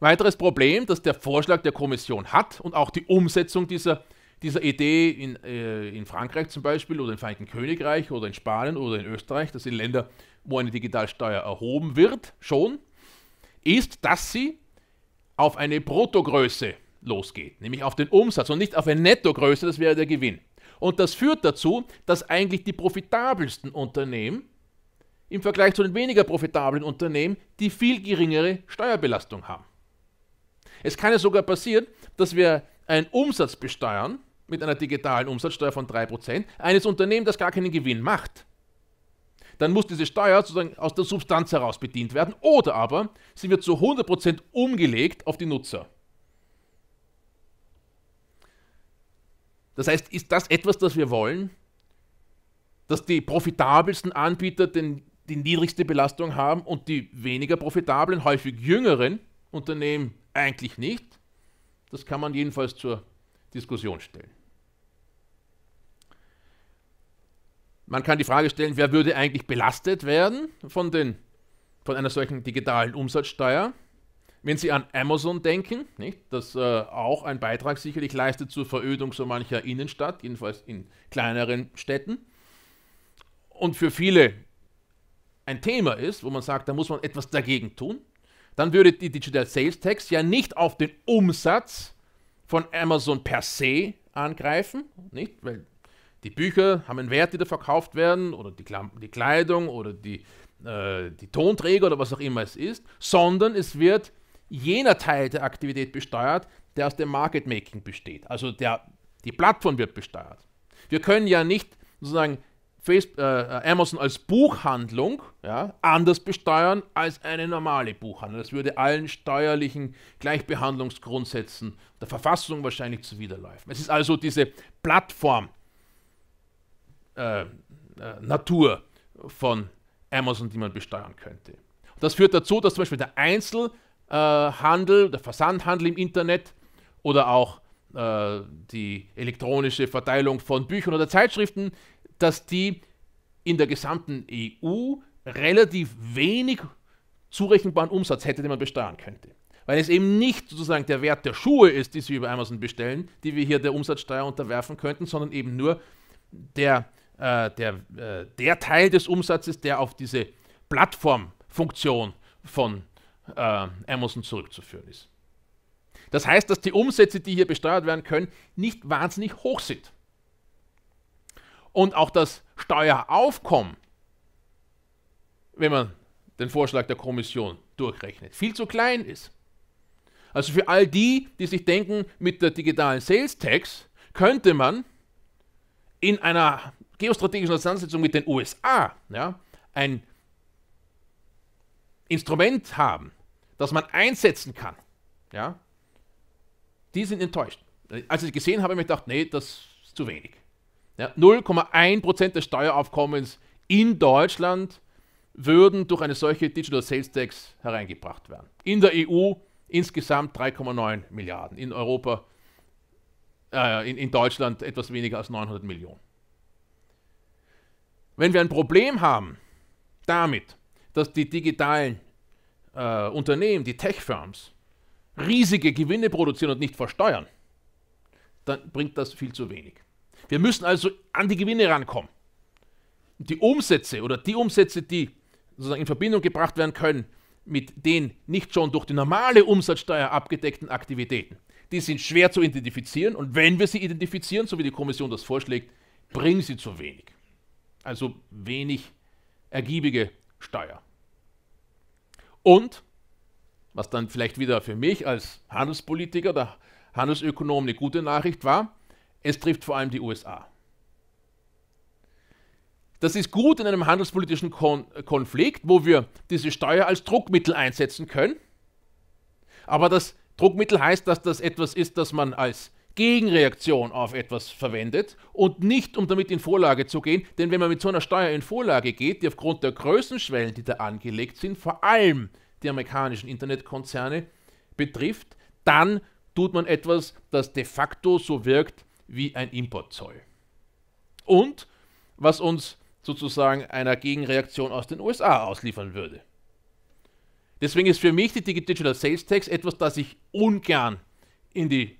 Speaker 1: Weiteres Problem, das der Vorschlag der Kommission hat und auch die Umsetzung dieser, dieser Idee in, äh, in Frankreich zum Beispiel oder im Vereinigten Königreich oder in Spanien oder in Österreich, das sind Länder, wo eine Digitalsteuer erhoben wird, schon, ist, dass sie auf eine Bruttogröße losgeht, nämlich auf den Umsatz und nicht auf eine Nettogröße, das wäre der Gewinn. Und das führt dazu, dass eigentlich die profitabelsten Unternehmen im Vergleich zu den weniger profitablen Unternehmen die viel geringere Steuerbelastung haben. Es kann ja sogar passieren, dass wir einen Umsatz besteuern mit einer digitalen Umsatzsteuer von 3% eines Unternehmens, das gar keinen Gewinn macht. Dann muss diese Steuer sozusagen aus der Substanz heraus bedient werden oder aber sie wird zu 100% umgelegt auf die Nutzer. Das heißt, ist das etwas, das wir wollen? Dass die profitabelsten Anbieter den, die niedrigste Belastung haben und die weniger profitablen, häufig jüngeren Unternehmen eigentlich nicht? Das kann man jedenfalls zur Diskussion stellen. Man kann die Frage stellen, wer würde eigentlich belastet werden von, den, von einer solchen digitalen Umsatzsteuer? Wenn Sie an Amazon denken, nicht, das äh, auch einen Beitrag sicherlich leistet zur Verödung so mancher Innenstadt, jedenfalls in kleineren Städten, und für viele ein Thema ist, wo man sagt, da muss man etwas dagegen tun, dann würde die Digital Sales Tax ja nicht auf den Umsatz von Amazon per se angreifen, nicht? weil die Bücher haben einen Wert, die da verkauft werden, oder die, die Kleidung oder die, äh, die Tonträger oder was auch immer es ist, sondern es wird jener Teil der Aktivität besteuert, der aus dem Market Making besteht. Also der, die Plattform wird besteuert. Wir können ja nicht sozusagen Facebook, äh, Amazon als Buchhandlung ja, anders besteuern als eine normale Buchhandlung. Das würde allen steuerlichen Gleichbehandlungsgrundsätzen der Verfassung wahrscheinlich zuwiderläufen. Es ist also diese Plattform äh, äh, Natur von Amazon, die man besteuern könnte. Das führt dazu, dass zum Beispiel der Einzel äh, Handel, der Versandhandel im Internet oder auch äh, die elektronische Verteilung von Büchern oder Zeitschriften, dass die in der gesamten EU relativ wenig zurechenbaren Umsatz hätte, den man besteuern könnte. Weil es eben nicht sozusagen der Wert der Schuhe ist, die Sie über Amazon bestellen, die wir hier der Umsatzsteuer unterwerfen könnten, sondern eben nur der, äh, der, äh, der Teil des Umsatzes, der auf diese Plattformfunktion von äh, Amazon zurückzuführen ist. Das heißt, dass die Umsätze, die hier besteuert werden können, nicht wahnsinnig hoch sind. Und auch das Steueraufkommen, wenn man den Vorschlag der Kommission durchrechnet, viel zu klein ist. Also für all die, die sich denken, mit der digitalen Sales Tax könnte man in einer geostrategischen Auseinandersetzung mit den USA ja, ein Instrument haben, das man einsetzen kann, ja, die sind enttäuscht. Als ich gesehen habe, habe ich mir gedacht, nee, das ist zu wenig. Ja, 0,1% des Steueraufkommens in Deutschland würden durch eine solche Digital Sales Tax hereingebracht werden. In der EU insgesamt 3,9 Milliarden, in Europa, äh, in, in Deutschland etwas weniger als 900 Millionen. Wenn wir ein Problem haben damit, dass die digitalen äh, Unternehmen, die Tech-Firms, riesige Gewinne produzieren und nicht versteuern, dann bringt das viel zu wenig. Wir müssen also an die Gewinne rankommen. Die Umsätze oder die Umsätze, die sozusagen in Verbindung gebracht werden können mit den nicht schon durch die normale Umsatzsteuer abgedeckten Aktivitäten, die sind schwer zu identifizieren und wenn wir sie identifizieren, so wie die Kommission das vorschlägt, bringen sie zu wenig. Also wenig ergiebige Steuer. Und, was dann vielleicht wieder für mich als Handelspolitiker oder Handelsökonom eine gute Nachricht war, es trifft vor allem die USA. Das ist gut in einem handelspolitischen Kon Konflikt, wo wir diese Steuer als Druckmittel einsetzen können. Aber das Druckmittel heißt, dass das etwas ist, das man als Gegenreaktion auf etwas verwendet und nicht, um damit in Vorlage zu gehen, denn wenn man mit so einer Steuer in Vorlage geht, die aufgrund der Größenschwellen, die da angelegt sind, vor allem die amerikanischen Internetkonzerne betrifft, dann tut man etwas, das de facto so wirkt wie ein Importzoll. Und was uns sozusagen einer Gegenreaktion aus den USA ausliefern würde. Deswegen ist für mich die Digital Sales Tax etwas, das ich ungern in die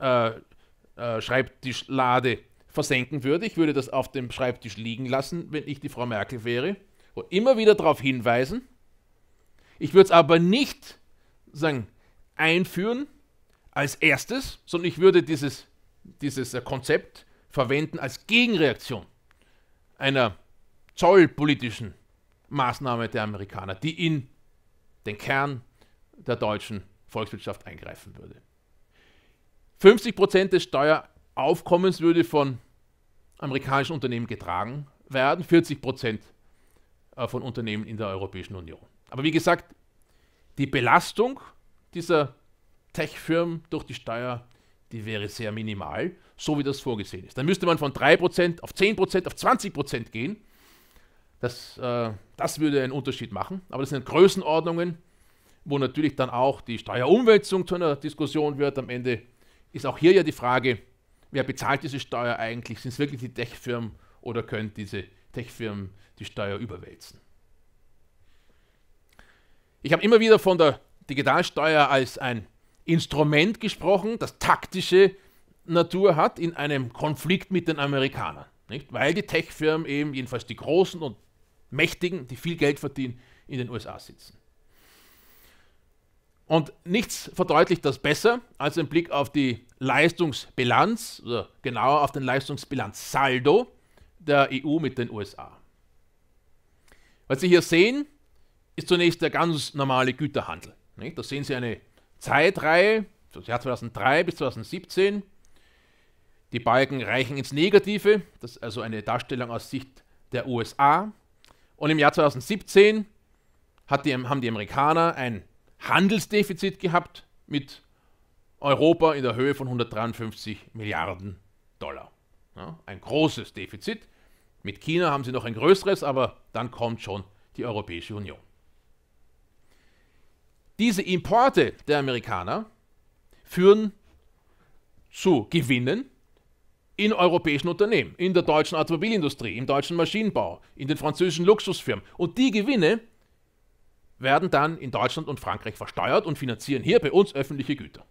Speaker 1: äh, äh, Schreibtischlade versenken würde. Ich würde das auf dem Schreibtisch liegen lassen, wenn ich die Frau Merkel wäre. Und immer wieder darauf hinweisen. Ich würde es aber nicht sagen, einführen als erstes, sondern ich würde dieses, dieses äh, Konzept verwenden als Gegenreaktion einer zollpolitischen Maßnahme der Amerikaner, die in den Kern der deutschen Volkswirtschaft eingreifen würde. 50 des Steueraufkommens würde von amerikanischen Unternehmen getragen werden, 40 äh, von Unternehmen in der Europäischen Union. Aber wie gesagt, die Belastung dieser Tech-Firmen durch die Steuer, die wäre sehr minimal, so wie das vorgesehen ist. Dann müsste man von 3% auf 10%, auf 20% gehen. Das, äh, das würde einen Unterschied machen. Aber das sind Größenordnungen, wo natürlich dann auch die Steuerumwälzung zu einer Diskussion wird. Am Ende ist auch hier ja die Frage, wer bezahlt diese Steuer eigentlich? Sind es wirklich die Tech-Firmen oder können diese Tech-Firmen die Steuer überwälzen? Ich habe immer wieder von der Digitalsteuer als ein Instrument gesprochen, das taktische Natur hat in einem Konflikt mit den Amerikanern. Nicht? Weil die Tech-Firmen eben, jedenfalls die großen und mächtigen, die viel Geld verdienen, in den USA sitzen. Und nichts verdeutlicht das besser als ein Blick auf die Leistungsbilanz, oder also genauer auf den Leistungsbilanzsaldo der EU mit den USA. Was Sie hier sehen, ist zunächst der ganz normale Güterhandel. Da sehen Sie eine Zeitreihe, das Jahr 2003 bis 2017. Die Balken reichen ins Negative, das ist also eine Darstellung aus Sicht der USA. Und im Jahr 2017 die, haben die Amerikaner ein Handelsdefizit gehabt mit Europa in der Höhe von 153 Milliarden Dollar. Ja, ein großes Defizit. Mit China haben sie noch ein größeres, aber dann kommt schon die Europäische Union. Diese Importe der Amerikaner führen zu Gewinnen in europäischen Unternehmen, in der deutschen Automobilindustrie, im deutschen Maschinenbau, in den französischen Luxusfirmen. Und die Gewinne werden dann in Deutschland und Frankreich versteuert und finanzieren hier bei uns öffentliche Güter.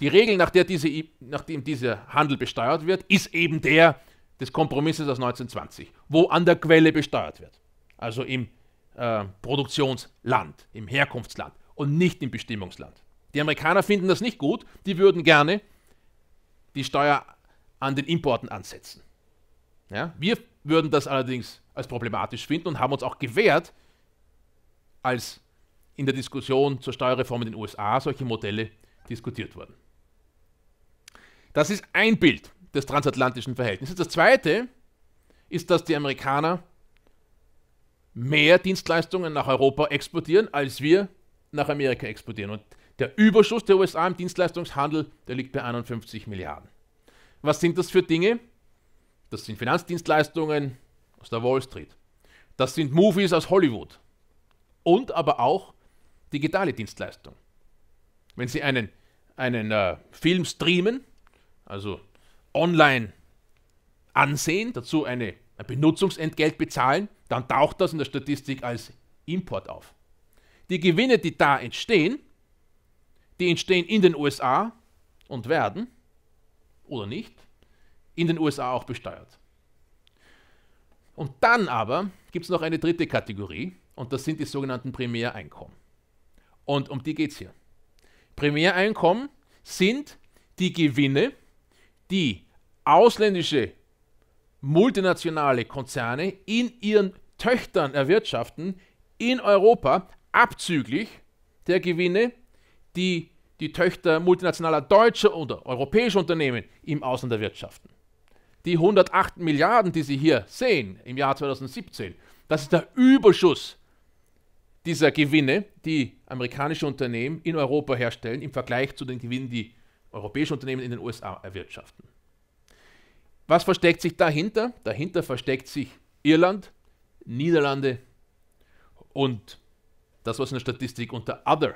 Speaker 1: Die Regel, nach der diese, nachdem dieser Handel besteuert wird, ist eben der des Kompromisses aus 1920, wo an der Quelle besteuert wird. Also im äh, Produktionsland, im Herkunftsland und nicht im Bestimmungsland. Die Amerikaner finden das nicht gut, die würden gerne die Steuer an den Importen ansetzen. Ja? Wir würden das allerdings als problematisch finden und haben uns auch gewehrt, als in der Diskussion zur Steuerreform in den USA solche Modelle diskutiert wurden. Das ist ein Bild des transatlantischen Verhältnisses. Das zweite ist, dass die Amerikaner mehr Dienstleistungen nach Europa exportieren, als wir nach Amerika exportieren. Und der Überschuss der USA im Dienstleistungshandel, der liegt bei 51 Milliarden. Was sind das für Dinge? Das sind Finanzdienstleistungen aus der Wall Street. Das sind Movies aus Hollywood und aber auch digitale Dienstleistung. Wenn Sie einen, einen äh, Film streamen, also online ansehen, dazu eine, ein Benutzungsentgelt bezahlen, dann taucht das in der Statistik als Import auf. Die Gewinne, die da entstehen, die entstehen in den USA und werden, oder nicht, in den USA auch besteuert. Und dann aber gibt es noch eine dritte Kategorie, und das sind die sogenannten Primäreinkommen. Und um die geht es hier. Primäreinkommen sind die Gewinne, die ausländische multinationale Konzerne in ihren Töchtern erwirtschaften in Europa abzüglich der Gewinne, die die Töchter multinationaler deutscher oder europäischer Unternehmen im Ausland erwirtschaften. Die 108 Milliarden, die Sie hier sehen im Jahr 2017, das ist der Überschuss dieser Gewinne, die amerikanische Unternehmen in Europa herstellen, im Vergleich zu den Gewinnen, die europäische Unternehmen in den USA erwirtschaften. Was versteckt sich dahinter? Dahinter versteckt sich Irland, Niederlande und das, was in der Statistik unter Other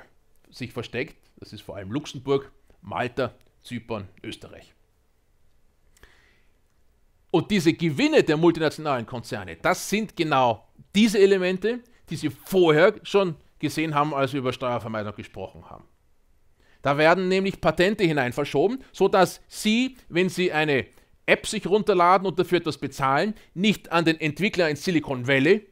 Speaker 1: sich versteckt, das ist vor allem Luxemburg, Malta, Zypern, Österreich. Und diese Gewinne der multinationalen Konzerne, das sind genau diese Elemente, die sie vorher schon gesehen haben, als wir über Steuervermeidung gesprochen haben. Da werden nämlich Patente hinein verschoben, sodass Sie, wenn Sie eine App sich runterladen und dafür etwas bezahlen, nicht an den Entwickler in Silicon Valley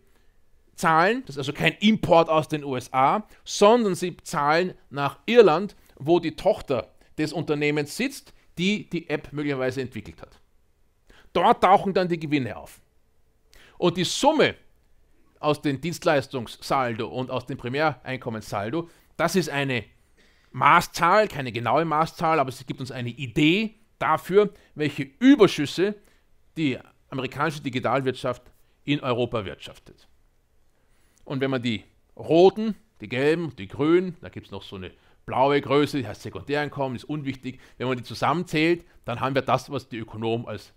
Speaker 1: zahlen, das ist also kein Import aus den USA, sondern Sie zahlen nach Irland, wo die Tochter des Unternehmens sitzt, die die App möglicherweise entwickelt hat. Dort tauchen dann die Gewinne auf. Und die Summe aus dem Dienstleistungssaldo und aus dem Primäreinkommenssaldo. Das ist eine Maßzahl, keine genaue Maßzahl, aber sie gibt uns eine Idee dafür, welche Überschüsse die amerikanische Digitalwirtschaft in Europa wirtschaftet. Und wenn man die roten, die gelben, die grünen, da gibt es noch so eine blaue Größe, die heißt Sekundäreinkommen, ist unwichtig, wenn man die zusammenzählt, dann haben wir das, was die Ökonomen als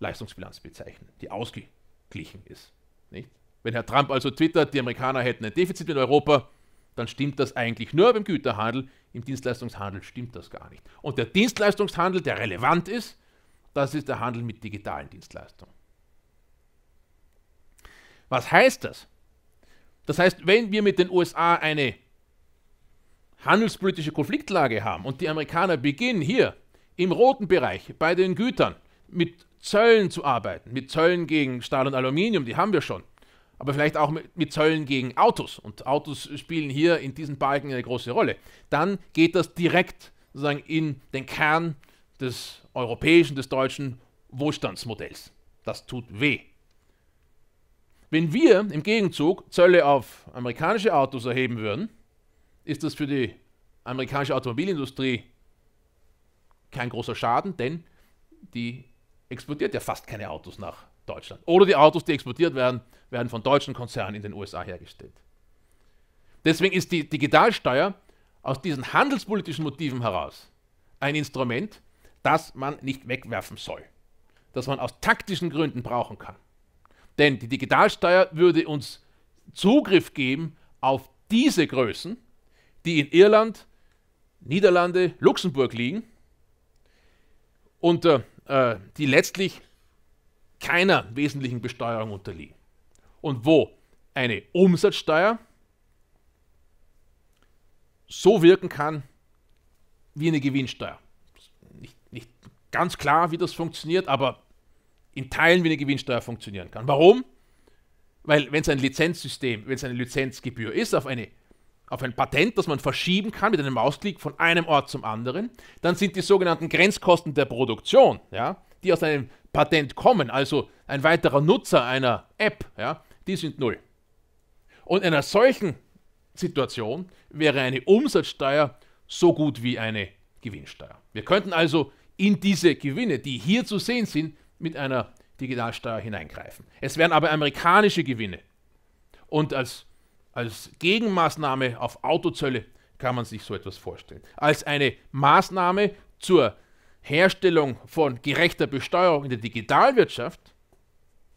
Speaker 1: Leistungsbilanz bezeichnen, die ausgeglichen ist. Nicht? Wenn Herr Trump also twittert, die Amerikaner hätten ein Defizit in Europa, dann stimmt das eigentlich nur beim Güterhandel, im Dienstleistungshandel stimmt das gar nicht. Und der Dienstleistungshandel, der relevant ist, das ist der Handel mit digitalen Dienstleistungen. Was heißt das? Das heißt, wenn wir mit den USA eine handelspolitische Konfliktlage haben und die Amerikaner beginnen hier im roten Bereich bei den Gütern mit Zöllen zu arbeiten, mit Zöllen gegen Stahl und Aluminium, die haben wir schon, aber vielleicht auch mit Zöllen gegen Autos. Und Autos spielen hier in diesen Balken eine große Rolle. Dann geht das direkt sozusagen in den Kern des europäischen, des deutschen Wohlstandsmodells. Das tut weh. Wenn wir im Gegenzug Zölle auf amerikanische Autos erheben würden, ist das für die amerikanische Automobilindustrie kein großer Schaden, denn die exportiert ja fast keine Autos nach Deutschland. Oder die Autos, die exportiert werden, werden von deutschen Konzernen in den USA hergestellt. Deswegen ist die Digitalsteuer aus diesen handelspolitischen Motiven heraus ein Instrument, das man nicht wegwerfen soll, das man aus taktischen Gründen brauchen kann. Denn die Digitalsteuer würde uns Zugriff geben auf diese Größen, die in Irland, Niederlande, Luxemburg liegen und äh, äh die letztlich keiner wesentlichen Besteuerung unterliegen. Und wo eine Umsatzsteuer so wirken kann wie eine Gewinnsteuer. Nicht, nicht ganz klar, wie das funktioniert, aber in Teilen wie eine Gewinnsteuer funktionieren kann. Warum? Weil wenn es ein Lizenzsystem, wenn es eine Lizenzgebühr ist auf, eine, auf ein Patent, das man verschieben kann mit einem Mausklick von einem Ort zum anderen, dann sind die sogenannten Grenzkosten der Produktion, ja, die aus einem Patent kommen, also ein weiterer Nutzer einer App, ja, die sind null. Und in einer solchen Situation wäre eine Umsatzsteuer so gut wie eine Gewinnsteuer. Wir könnten also in diese Gewinne, die hier zu sehen sind, mit einer Digitalsteuer hineingreifen. Es wären aber amerikanische Gewinne. Und als, als Gegenmaßnahme auf Autozölle kann man sich so etwas vorstellen. Als eine Maßnahme zur Herstellung von gerechter Besteuerung in der Digitalwirtschaft,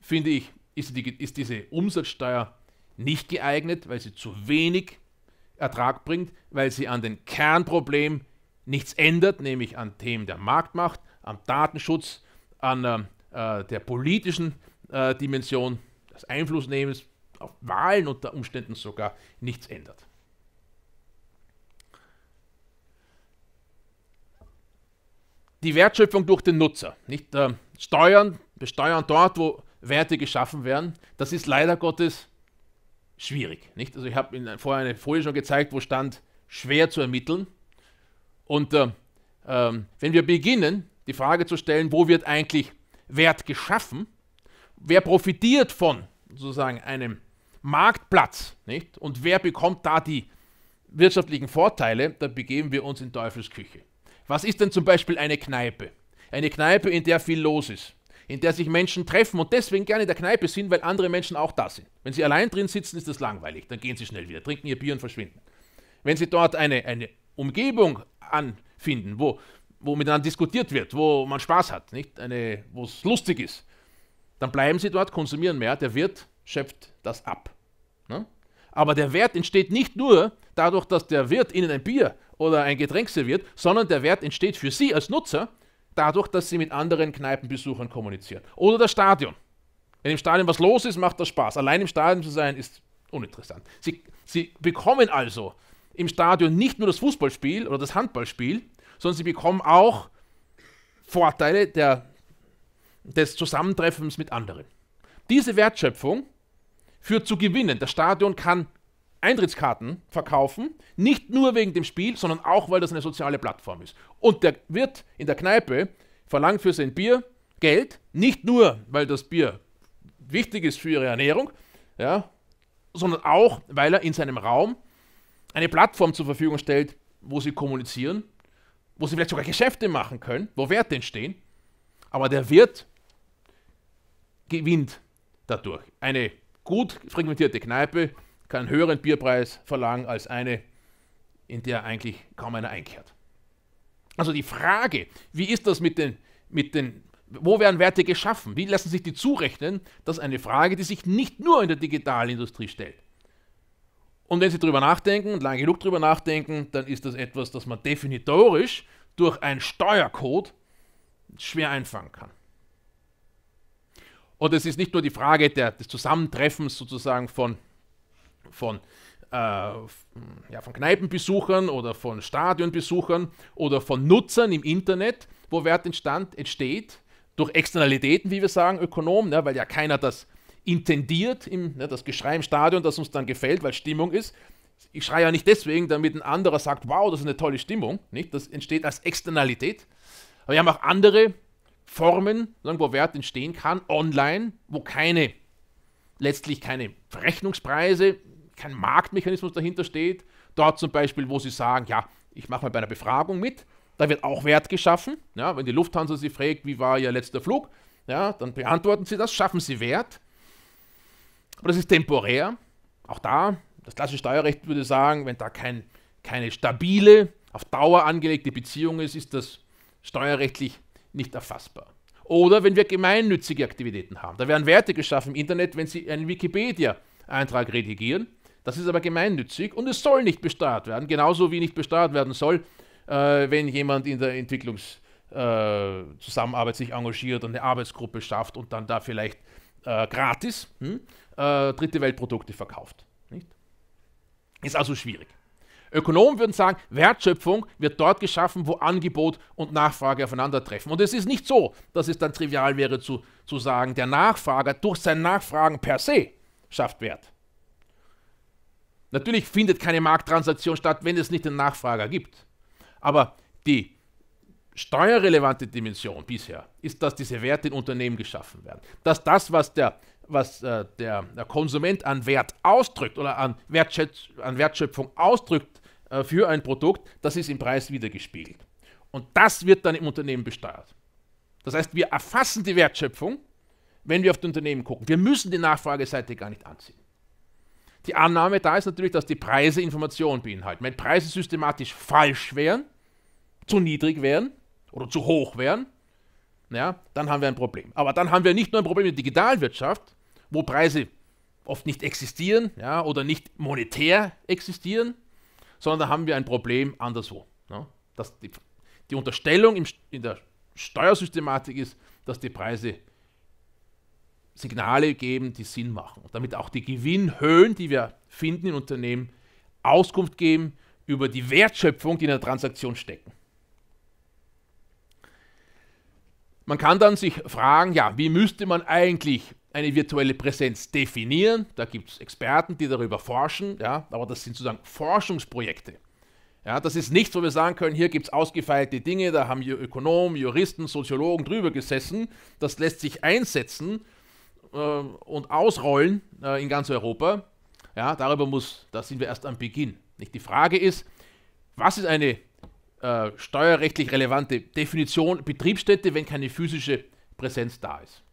Speaker 1: finde ich, ist, die, ist diese Umsatzsteuer nicht geeignet, weil sie zu wenig Ertrag bringt, weil sie an den Kernproblem nichts ändert, nämlich an Themen der Marktmacht, am Datenschutz, an äh, äh der politischen äh, Dimension des Einflussnehmens auf Wahlen unter Umständen sogar nichts ändert. die Wertschöpfung durch den Nutzer. Nicht äh, steuern, besteuern dort, wo Werte geschaffen werden. Das ist leider Gottes schwierig. Nicht? Also ich habe Ihnen vorher eine Folie schon gezeigt, wo stand schwer zu ermitteln. Und äh, äh, wenn wir beginnen, die Frage zu stellen, wo wird eigentlich Wert geschaffen, wer profitiert von sozusagen einem Marktplatz nicht? und wer bekommt da die wirtschaftlichen Vorteile, da begeben wir uns in Teufelsküche. Was ist denn zum Beispiel eine Kneipe? Eine Kneipe, in der viel los ist, in der sich Menschen treffen und deswegen gerne in der Kneipe sind, weil andere Menschen auch da sind. Wenn sie allein drin sitzen, ist das langweilig, dann gehen sie schnell wieder, trinken ihr Bier und verschwinden. Wenn sie dort eine, eine Umgebung anfinden, wo, wo miteinander diskutiert wird, wo man Spaß hat, wo es lustig ist, dann bleiben sie dort, konsumieren mehr, der Wirt schöpft das ab. Ne? Aber der Wert entsteht nicht nur dadurch, dass der Wirt ihnen ein Bier oder ein Getränk serviert, sondern der Wert entsteht für sie als Nutzer dadurch, dass sie mit anderen Kneipenbesuchern kommunizieren. Oder das Stadion. Wenn im Stadion was los ist, macht das Spaß. Allein im Stadion zu sein, ist uninteressant. Sie, sie bekommen also im Stadion nicht nur das Fußballspiel oder das Handballspiel, sondern sie bekommen auch Vorteile der, des Zusammentreffens mit anderen. Diese Wertschöpfung führt zu Gewinnen. Das Stadion kann Eintrittskarten verkaufen, nicht nur wegen dem Spiel, sondern auch, weil das eine soziale Plattform ist. Und der Wirt in der Kneipe verlangt für sein Bier Geld, nicht nur, weil das Bier wichtig ist für ihre Ernährung, ja, sondern auch, weil er in seinem Raum eine Plattform zur Verfügung stellt, wo sie kommunizieren, wo sie vielleicht sogar Geschäfte machen können, wo Werte entstehen. Aber der Wirt gewinnt dadurch. Eine gut frequentierte Kneipe keinen höheren Bierpreis verlangen als eine, in der eigentlich kaum einer einkehrt. Also die Frage, wie ist das mit den, mit den wo werden Werte geschaffen? Wie lassen sich die zurechnen? Das ist eine Frage, die sich nicht nur in der Digitalindustrie stellt. Und wenn Sie darüber nachdenken und lange genug darüber nachdenken, dann ist das etwas, das man definitorisch durch einen Steuercode schwer einfangen kann. Und es ist nicht nur die Frage der, des Zusammentreffens sozusagen von von, äh, ja, von Kneipenbesuchern oder von Stadionbesuchern oder von Nutzern im Internet, wo Wert entstand, entsteht durch Externalitäten, wie wir sagen, Ökonomen, ne, weil ja keiner das intendiert, im, ne, das Geschrei im Stadion, das uns dann gefällt, weil Stimmung ist. Ich schreie ja nicht deswegen, damit ein anderer sagt, wow, das ist eine tolle Stimmung. Nicht? Das entsteht als Externalität. Aber wir haben auch andere Formen, ne, wo Wert entstehen kann, online, wo keine, letztlich keine Rechnungspreise kein Marktmechanismus dahinter steht. Dort zum Beispiel, wo sie sagen, ja, ich mache mal bei einer Befragung mit, da wird auch Wert geschaffen. Ja, wenn die Lufthansa sie fragt, wie war ihr letzter Flug, ja, dann beantworten sie das, schaffen sie Wert. Aber das ist temporär. Auch da, das klassische Steuerrecht würde sagen, wenn da kein, keine stabile, auf Dauer angelegte Beziehung ist, ist das steuerrechtlich nicht erfassbar. Oder wenn wir gemeinnützige Aktivitäten haben. Da werden Werte geschaffen im Internet, wenn Sie einen Wikipedia-Eintrag redigieren. Das ist aber gemeinnützig und es soll nicht besteuert werden, genauso wie nicht besteuert werden soll, äh, wenn jemand in der Entwicklungszusammenarbeit äh, sich engagiert und eine Arbeitsgruppe schafft und dann da vielleicht äh, gratis hm, äh, dritte Weltprodukte verkauft. Nicht? Ist also schwierig. Ökonomen würden sagen, Wertschöpfung wird dort geschaffen, wo Angebot und Nachfrage aufeinandertreffen. Und es ist nicht so, dass es dann trivial wäre zu, zu sagen, der Nachfrager durch sein Nachfragen per se schafft Wert. Natürlich findet keine Markttransaktion statt, wenn es nicht den Nachfrager gibt. Aber die steuerrelevante Dimension bisher ist, dass diese Werte in Unternehmen geschaffen werden. Dass das, was der, was, äh, der, der, Konsument an Wert ausdrückt oder an, Wertschöpf an Wertschöpfung ausdrückt äh, für ein Produkt, das ist im Preis wiedergespiegelt. Und das wird dann im Unternehmen besteuert. Das heißt, wir erfassen die Wertschöpfung, wenn wir auf das Unternehmen gucken. Wir müssen die Nachfrageseite gar nicht anziehen. Die Annahme da ist natürlich, dass die Preise Informationen beinhalten. Wenn Preise systematisch falsch wären, zu niedrig wären oder zu hoch wären, ja, dann haben wir ein Problem. Aber dann haben wir nicht nur ein Problem in der Digitalwirtschaft, wo Preise oft nicht existieren ja, oder nicht monetär existieren, sondern da haben wir ein Problem anderswo. Ja, dass die, die Unterstellung im, in der Steuersystematik ist, dass die Preise Signale geben, die Sinn machen. Und damit auch die Gewinnhöhen, die wir finden in Unternehmen, Auskunft geben über die Wertschöpfung, die in der Transaktion stecken. Man kann dann sich fragen, ja, wie müsste man eigentlich eine virtuelle Präsenz definieren? Da gibt es Experten, die darüber forschen, ja, aber das sind sozusagen Forschungsprojekte. Ja, das ist nichts, wo wir sagen können, hier gibt es ausgefeilte Dinge, da haben Ökonomen, Juristen, Soziologen drüber gesessen. Das lässt sich einsetzen, ähm, und ausrollen äh, in ganz Europa, ja, darüber muss, da sind wir erst am Beginn. Nicht? Die Frage ist, was ist eine äh, steuerrechtlich relevante Definition Betriebsstätte, wenn keine physische Präsenz da ist?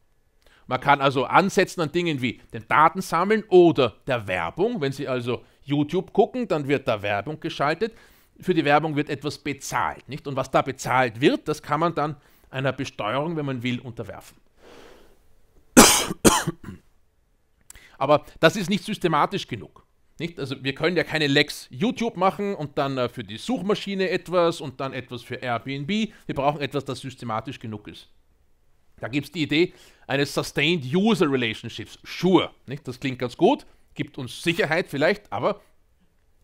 Speaker 1: Man kann also ansetzen an Dingen wie den Datensammeln oder der Werbung. Wenn Sie also YouTube gucken, dann wird da Werbung geschaltet. Für die Werbung wird etwas bezahlt, nicht? Und was da bezahlt wird, das kann man dann einer Besteuerung, wenn man will, unterwerfen. Aber das ist nicht systematisch genug. Nicht? Also wir können ja keine Lex YouTube machen und dann äh, für die Suchmaschine etwas und dann etwas für Airbnb. Wir brauchen etwas, das systematisch genug ist. Da gibt es die Idee eines Sustained User Relationships. Sure, nicht? das klingt ganz gut, gibt uns Sicherheit vielleicht, aber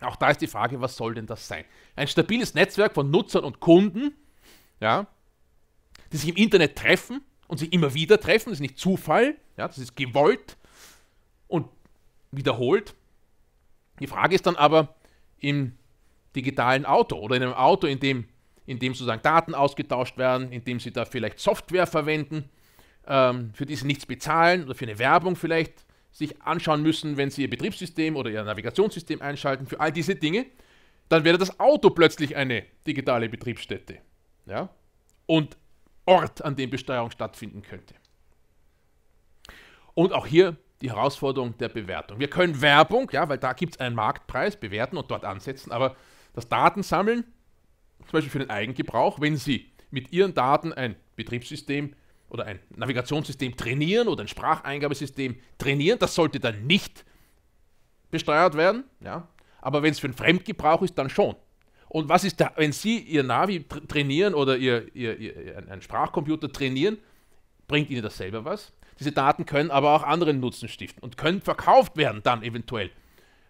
Speaker 1: auch da ist die Frage, was soll denn das sein? Ein stabiles Netzwerk von Nutzern und Kunden, ja, die sich im Internet treffen und sich immer wieder treffen, das ist nicht Zufall, ja, das ist gewollt, wiederholt. Die Frage ist dann aber im digitalen Auto oder in einem Auto, in dem, in dem sozusagen Daten ausgetauscht werden, in dem sie da vielleicht Software verwenden, ähm, für die sie nichts bezahlen oder für eine Werbung vielleicht sich anschauen müssen, wenn sie ihr Betriebssystem oder ihr Navigationssystem einschalten, für all diese Dinge, dann wäre das Auto plötzlich eine digitale Betriebsstätte. Ja? Und Ort, an dem Besteuerung stattfinden könnte. Und auch hier die Herausforderung der Bewertung. Wir können Werbung, ja, weil da gibt es einen Marktpreis, bewerten und dort ansetzen, aber das Datensammeln, zum Beispiel für den Eigengebrauch, wenn Sie mit Ihren Daten ein Betriebssystem oder ein Navigationssystem trainieren oder ein Spracheingabesystem trainieren, das sollte dann nicht besteuert werden, ja, aber wenn es für einen Fremdgebrauch ist, dann schon. Und was ist da, wenn Sie Ihr Navi trainieren oder Ihr, Ihr, Ihr, Ihr einen Sprachcomputer trainieren, bringt Ihnen das selber was? Diese Daten können aber auch anderen Nutzen stiften und können verkauft werden dann eventuell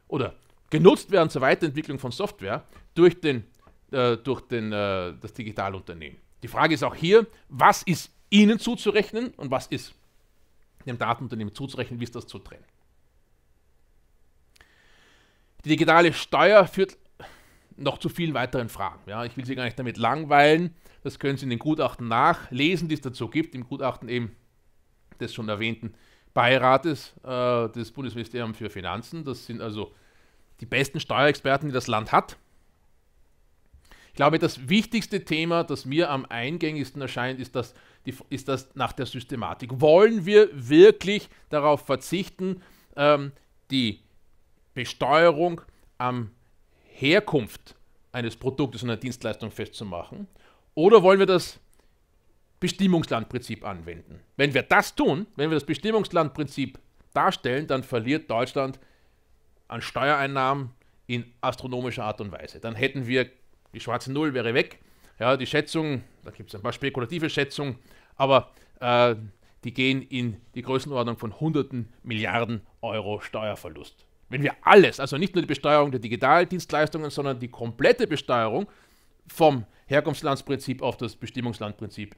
Speaker 1: oder genutzt werden zur Weiterentwicklung von Software durch, den, äh, durch den, äh, das Digitalunternehmen. Die Frage ist auch hier, was ist Ihnen zuzurechnen und was ist dem Datenunternehmen zuzurechnen, wie ist das zu trennen? Die digitale Steuer führt noch zu vielen weiteren Fragen. Ja, ich will Sie gar nicht damit langweilen. Das können Sie in den Gutachten nachlesen, die es dazu gibt. Im Gutachten eben des schon erwähnten Beirates äh, des Bundesministeriums für Finanzen. Das sind also die besten Steuerexperten, die das Land hat. Ich glaube, das wichtigste Thema, das mir am eingängigsten erscheint, ist das, die, ist das nach der Systematik. Wollen wir wirklich darauf verzichten, ähm, die Besteuerung am Herkunft eines Produktes und einer Dienstleistung festzumachen? Oder wollen wir das Bestimmungslandprinzip anwenden. Wenn wir das tun, wenn wir das Bestimmungslandprinzip darstellen, dann verliert Deutschland an Steuereinnahmen in astronomischer Art und Weise. Dann hätten wir, die schwarze Null wäre weg. Ja, die Schätzung, da gibt es ein paar spekulative Schätzungen, aber äh, die gehen in die Größenordnung von hunderten Milliarden Euro Steuerverlust. Wenn wir alles, also nicht nur die Besteuerung der Digitaldienstleistungen, sondern die komplette Besteuerung vom Herkunftslandsprinzip auf das Bestimmungslandprinzip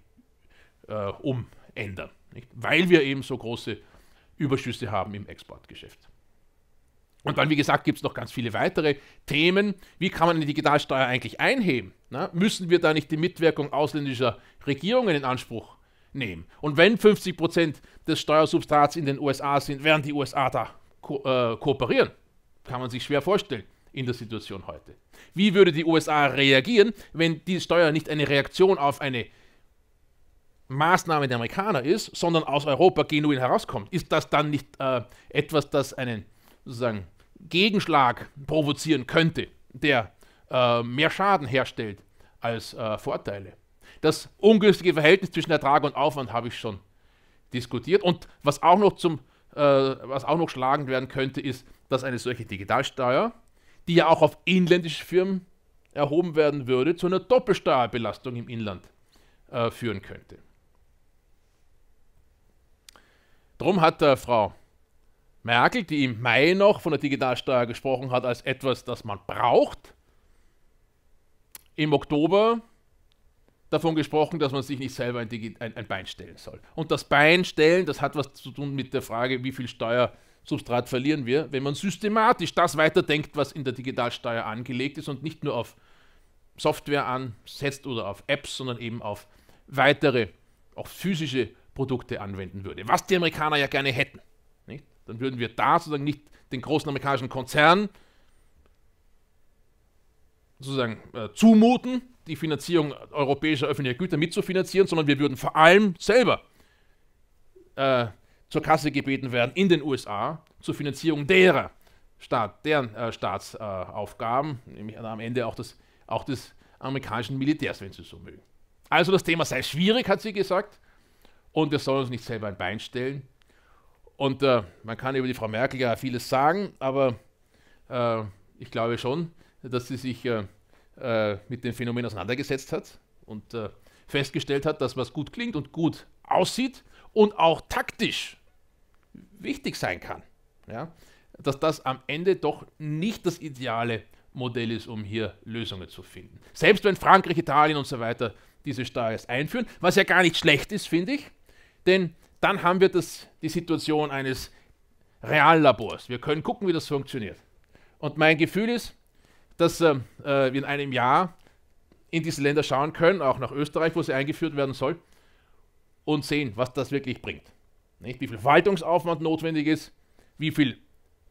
Speaker 1: äh, umändern, nicht? weil wir eben so große Überschüsse haben im Exportgeschäft. Und dann, wie gesagt, gibt es noch ganz viele weitere Themen. Wie kann man eine Digitalsteuer eigentlich einheben? Na, müssen wir da nicht die Mitwirkung ausländischer Regierungen in Anspruch nehmen? Und wenn 50 Prozent des Steuersubstrats in den USA sind, werden die USA da ko äh, kooperieren? Kann man sich schwer vorstellen in der Situation heute. Wie würde die USA reagieren, wenn die Steuer nicht eine Reaktion auf eine Maßnahme der Amerikaner ist, sondern aus Europa genuin herauskommt, ist das dann nicht äh, etwas, das einen sozusagen Gegenschlag provozieren könnte, der äh, mehr Schaden herstellt als äh, Vorteile. Das ungünstige Verhältnis zwischen Ertrag und Aufwand habe ich schon diskutiert. Und was auch noch zum, äh, was auch noch schlagend werden könnte, ist, dass eine solche Digitalsteuer, die ja auch auf inländische Firmen erhoben werden würde, zu einer Doppelsteuerbelastung im Inland äh, führen könnte. Drum hat der Frau Merkel, die im Mai noch von der Digitalsteuer gesprochen hat als etwas, das man braucht, im Oktober davon gesprochen, dass man sich nicht selber ein, Digi ein, ein Bein stellen soll. Und das Bein stellen, das hat was zu tun mit der Frage, wie viel Steuersubstrat verlieren wir, wenn man systematisch das weiterdenkt, was in der Digitalsteuer angelegt ist und nicht nur auf Software ansetzt oder auf Apps, sondern eben auf weitere, auch physische Produkte anwenden würde, was die Amerikaner ja gerne hätten. Nicht? Dann würden wir da sozusagen nicht den großen amerikanischen Konzern sozusagen äh, zumuten, die Finanzierung europäischer öffentlicher Güter mitzufinanzieren, sondern wir würden vor allem selber äh, zur Kasse gebeten werden in den USA zur Finanzierung derer Staat, deren äh, Staatsaufgaben, nämlich am Ende auch des, auch des amerikanischen Militärs, wenn Sie so mögen. Also das Thema sei schwierig, hat sie gesagt und wir sollen uns nicht selber ein Bein stellen. Und äh, man kann über die Frau Merkel ja vieles sagen, aber äh, ich glaube schon, dass sie sich äh, äh mit dem Phänomen auseinandergesetzt hat und äh, festgestellt hat, dass was gut klingt und gut aussieht und auch taktisch wichtig sein kann. Ja? Dass das am Ende doch nicht das ideale Modell ist, um hier Lösungen zu finden. Selbst wenn Frankreich, Italien und so weiter diese Steuer einführen, was ja gar nicht schlecht ist, finde ich, denn dann haben wir das, die Situation eines Reallabors. Wir können gucken, wie das funktioniert. Und mein Gefühl ist, dass äh, äh, wir in einem Jahr in diese Länder schauen können, auch nach Österreich, wo sie eingeführt werden soll, und sehen, was das wirklich bringt. Nicht? Wie viel Verwaltungsaufwand notwendig ist, wie viel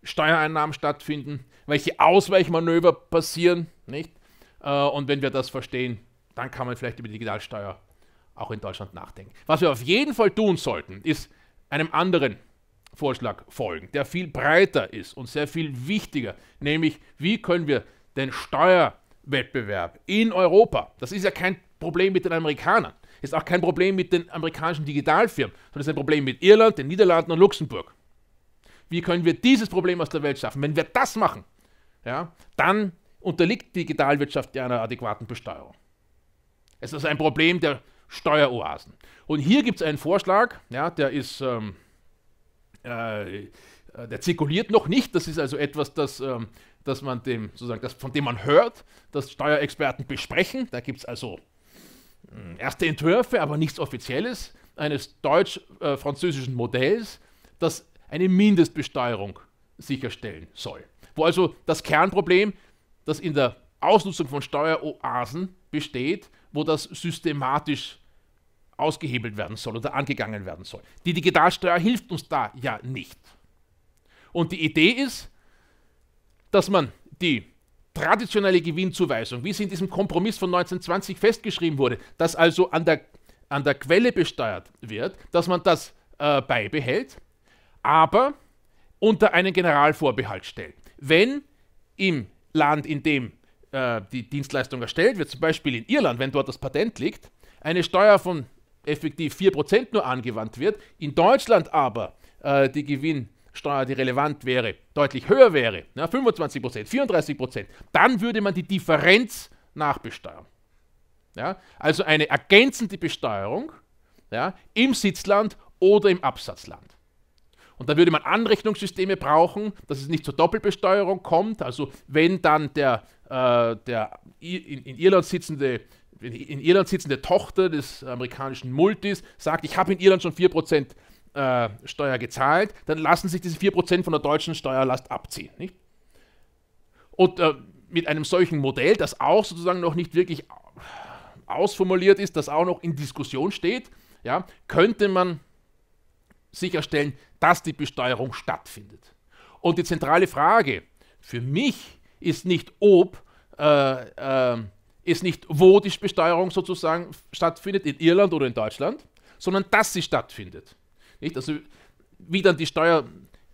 Speaker 1: Steuereinnahmen stattfinden, welche Ausweichmanöver passieren. Nicht? Äh, und wenn wir das verstehen, dann kann man vielleicht über die Digitalsteuer auch in Deutschland nachdenken. Was wir auf jeden Fall tun sollten, ist einem anderen Vorschlag folgen, der viel breiter ist und sehr viel wichtiger, nämlich wie können wir den Steuerwettbewerb in Europa, das ist ja kein Problem mit den Amerikanern, ist auch kein Problem mit den amerikanischen Digitalfirmen, sondern ist ein Problem mit Irland, den Niederlanden und Luxemburg. Wie können wir dieses Problem aus der Welt schaffen? Wenn wir das machen, ja, dann unterliegt die Digitalwirtschaft einer adäquaten Besteuerung. Es ist ein Problem der Steueroasen. Und hier gibt es einen Vorschlag, ja, der ist, ähm, äh, äh, der zirkuliert noch nicht. Das ist also etwas, das, ähm, das man dem, sozusagen, das, von dem man hört, dass Steuerexperten besprechen. Da gibt es also äh, erste Entwürfe, aber nichts Offizielles eines deutsch-französischen äh, Modells, das eine Mindestbesteuerung sicherstellen soll. Wo also das Kernproblem, das in der Ausnutzung von Steueroasen besteht, wo das systematisch ausgehebelt werden soll oder angegangen werden soll. Die Digitalsteuer hilft uns da ja nicht. Und die Idee ist, dass man die traditionelle Gewinnzuweisung, wie sie in diesem Kompromiss von 1920 festgeschrieben wurde, dass also an der, an der Quelle besteuert wird, dass man das äh, beibehält, aber unter einen Generalvorbehalt stellt. Wenn im Land, in dem äh, die Dienstleistung erstellt wird, zum Beispiel in Irland, wenn dort das Patent liegt, eine Steuer von effektiv 4% nur angewandt wird, in Deutschland aber äh, die Gewinnsteuer, die relevant wäre, deutlich höher wäre, ja, 25%, 34%, dann würde man die Differenz nachbesteuern. Ja? Also eine ergänzende Besteuerung ja, im Sitzland oder im Absatzland. Und da würde man Anrechnungssysteme brauchen, dass es nicht zur Doppelbesteuerung kommt. Also wenn dann der, äh, der in, in Irland sitzende in Irland sitzende Tochter des amerikanischen Multis sagt, ich habe in Irland schon 4% äh, Steuer gezahlt, dann lassen sich diese 4% von der deutschen Steuerlast abziehen. Nicht? Und äh, mit einem solchen Modell, das auch sozusagen noch nicht wirklich ausformuliert ist, das auch noch in Diskussion steht, ja, könnte man sicherstellen, dass die Besteuerung stattfindet. Und die zentrale Frage für mich ist nicht, ob äh, äh, ist nicht, wo die Besteuerung sozusagen stattfindet, in Irland oder in Deutschland, sondern dass sie stattfindet. Nicht? Also wie dann die Steuer,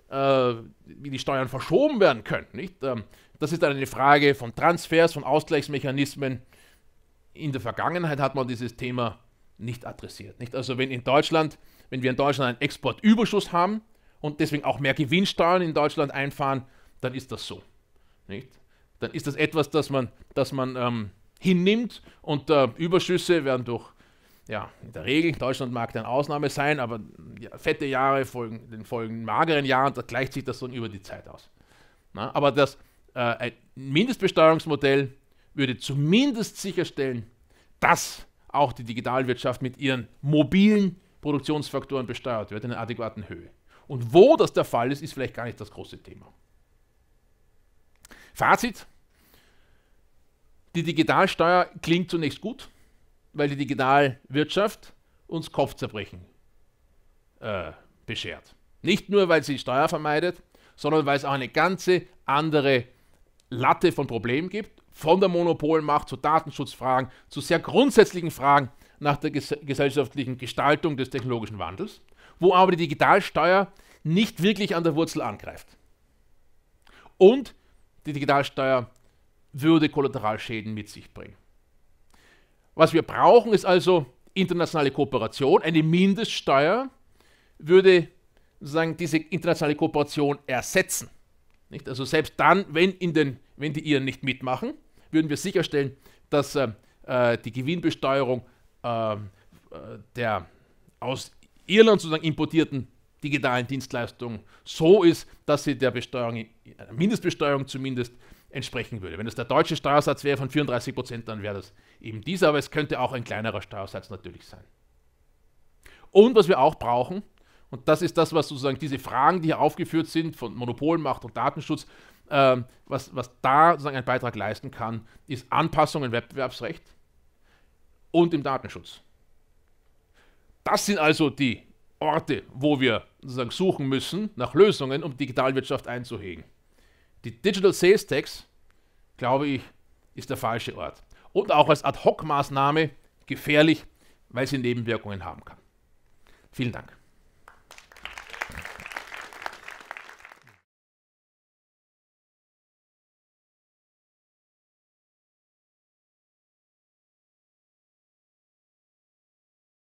Speaker 1: äh, wie die Steuern verschoben werden können. Nicht? Ähm, das ist dann eine Frage von Transfers, von Ausgleichsmechanismen. In der Vergangenheit hat man dieses Thema nicht adressiert. Nicht? Also wenn in Deutschland, wenn wir in Deutschland einen Exportüberschuss haben und deswegen auch mehr Gewinnsteuern in Deutschland einfahren, dann ist das so. Nicht? Dann ist das etwas, das man, das man ähm, hinnimmt und äh, Überschüsse werden durch, ja, in der Regel, Deutschland mag eine Ausnahme sein, aber ja, fette Jahre folgen den folgenden mageren Jahren, da gleicht sich das dann über die Zeit aus. Na, aber das äh, ein Mindestbesteuerungsmodell würde zumindest sicherstellen, dass auch die Digitalwirtschaft mit ihren mobilen Produktionsfaktoren besteuert wird in einer adäquaten Höhe. Und wo das der Fall ist, ist vielleicht gar nicht das große Thema. Fazit, die Digitalsteuer klingt zunächst gut, weil die Digitalwirtschaft uns Kopfzerbrechen äh, beschert. Nicht nur, weil sie Steuer vermeidet, sondern weil es auch eine ganze andere Latte von Problemen gibt, von der Monopolmacht zu Datenschutzfragen, zu sehr grundsätzlichen Fragen nach der ges gesellschaftlichen Gestaltung des technologischen Wandels, wo aber die Digitalsteuer nicht wirklich an der Wurzel angreift. Und die Digitalsteuer würde Kollateralschäden mit sich bringen. Was wir brauchen, ist also internationale Kooperation. Eine Mindeststeuer würde sozusagen diese internationale Kooperation ersetzen. Nicht? Also selbst dann, wenn, in den, wenn die Iren nicht mitmachen, würden wir sicherstellen, dass äh, äh die Gewinnbesteuerung äh, äh, der aus Irland sozusagen importierten digitalen Dienstleistungen so ist, dass sie der Besteuerung, äh, Mindestbesteuerung zumindest, entsprechen würde. Wenn es der deutsche Steuersatz wäre von 34 Prozent, dann wäre das eben dieser, aber es könnte auch ein kleinerer Steuersatz natürlich sein. Und was wir auch brauchen, und das ist das, was sozusagen diese Fragen, die hier aufgeführt sind von Monopolmacht und Datenschutz, äh, was, was da sozusagen einen Beitrag leisten kann, ist Anpassung im Wettbewerbsrecht und im Datenschutz. Das sind also die Orte, wo wir sozusagen suchen müssen nach Lösungen, um Digitalwirtschaft einzuhegen. Die Digital Sales Tax, glaube ich, ist der falsche Ort. Und auch als Ad-Hoc-Maßnahme gefährlich, weil sie Nebenwirkungen haben kann. Vielen Dank.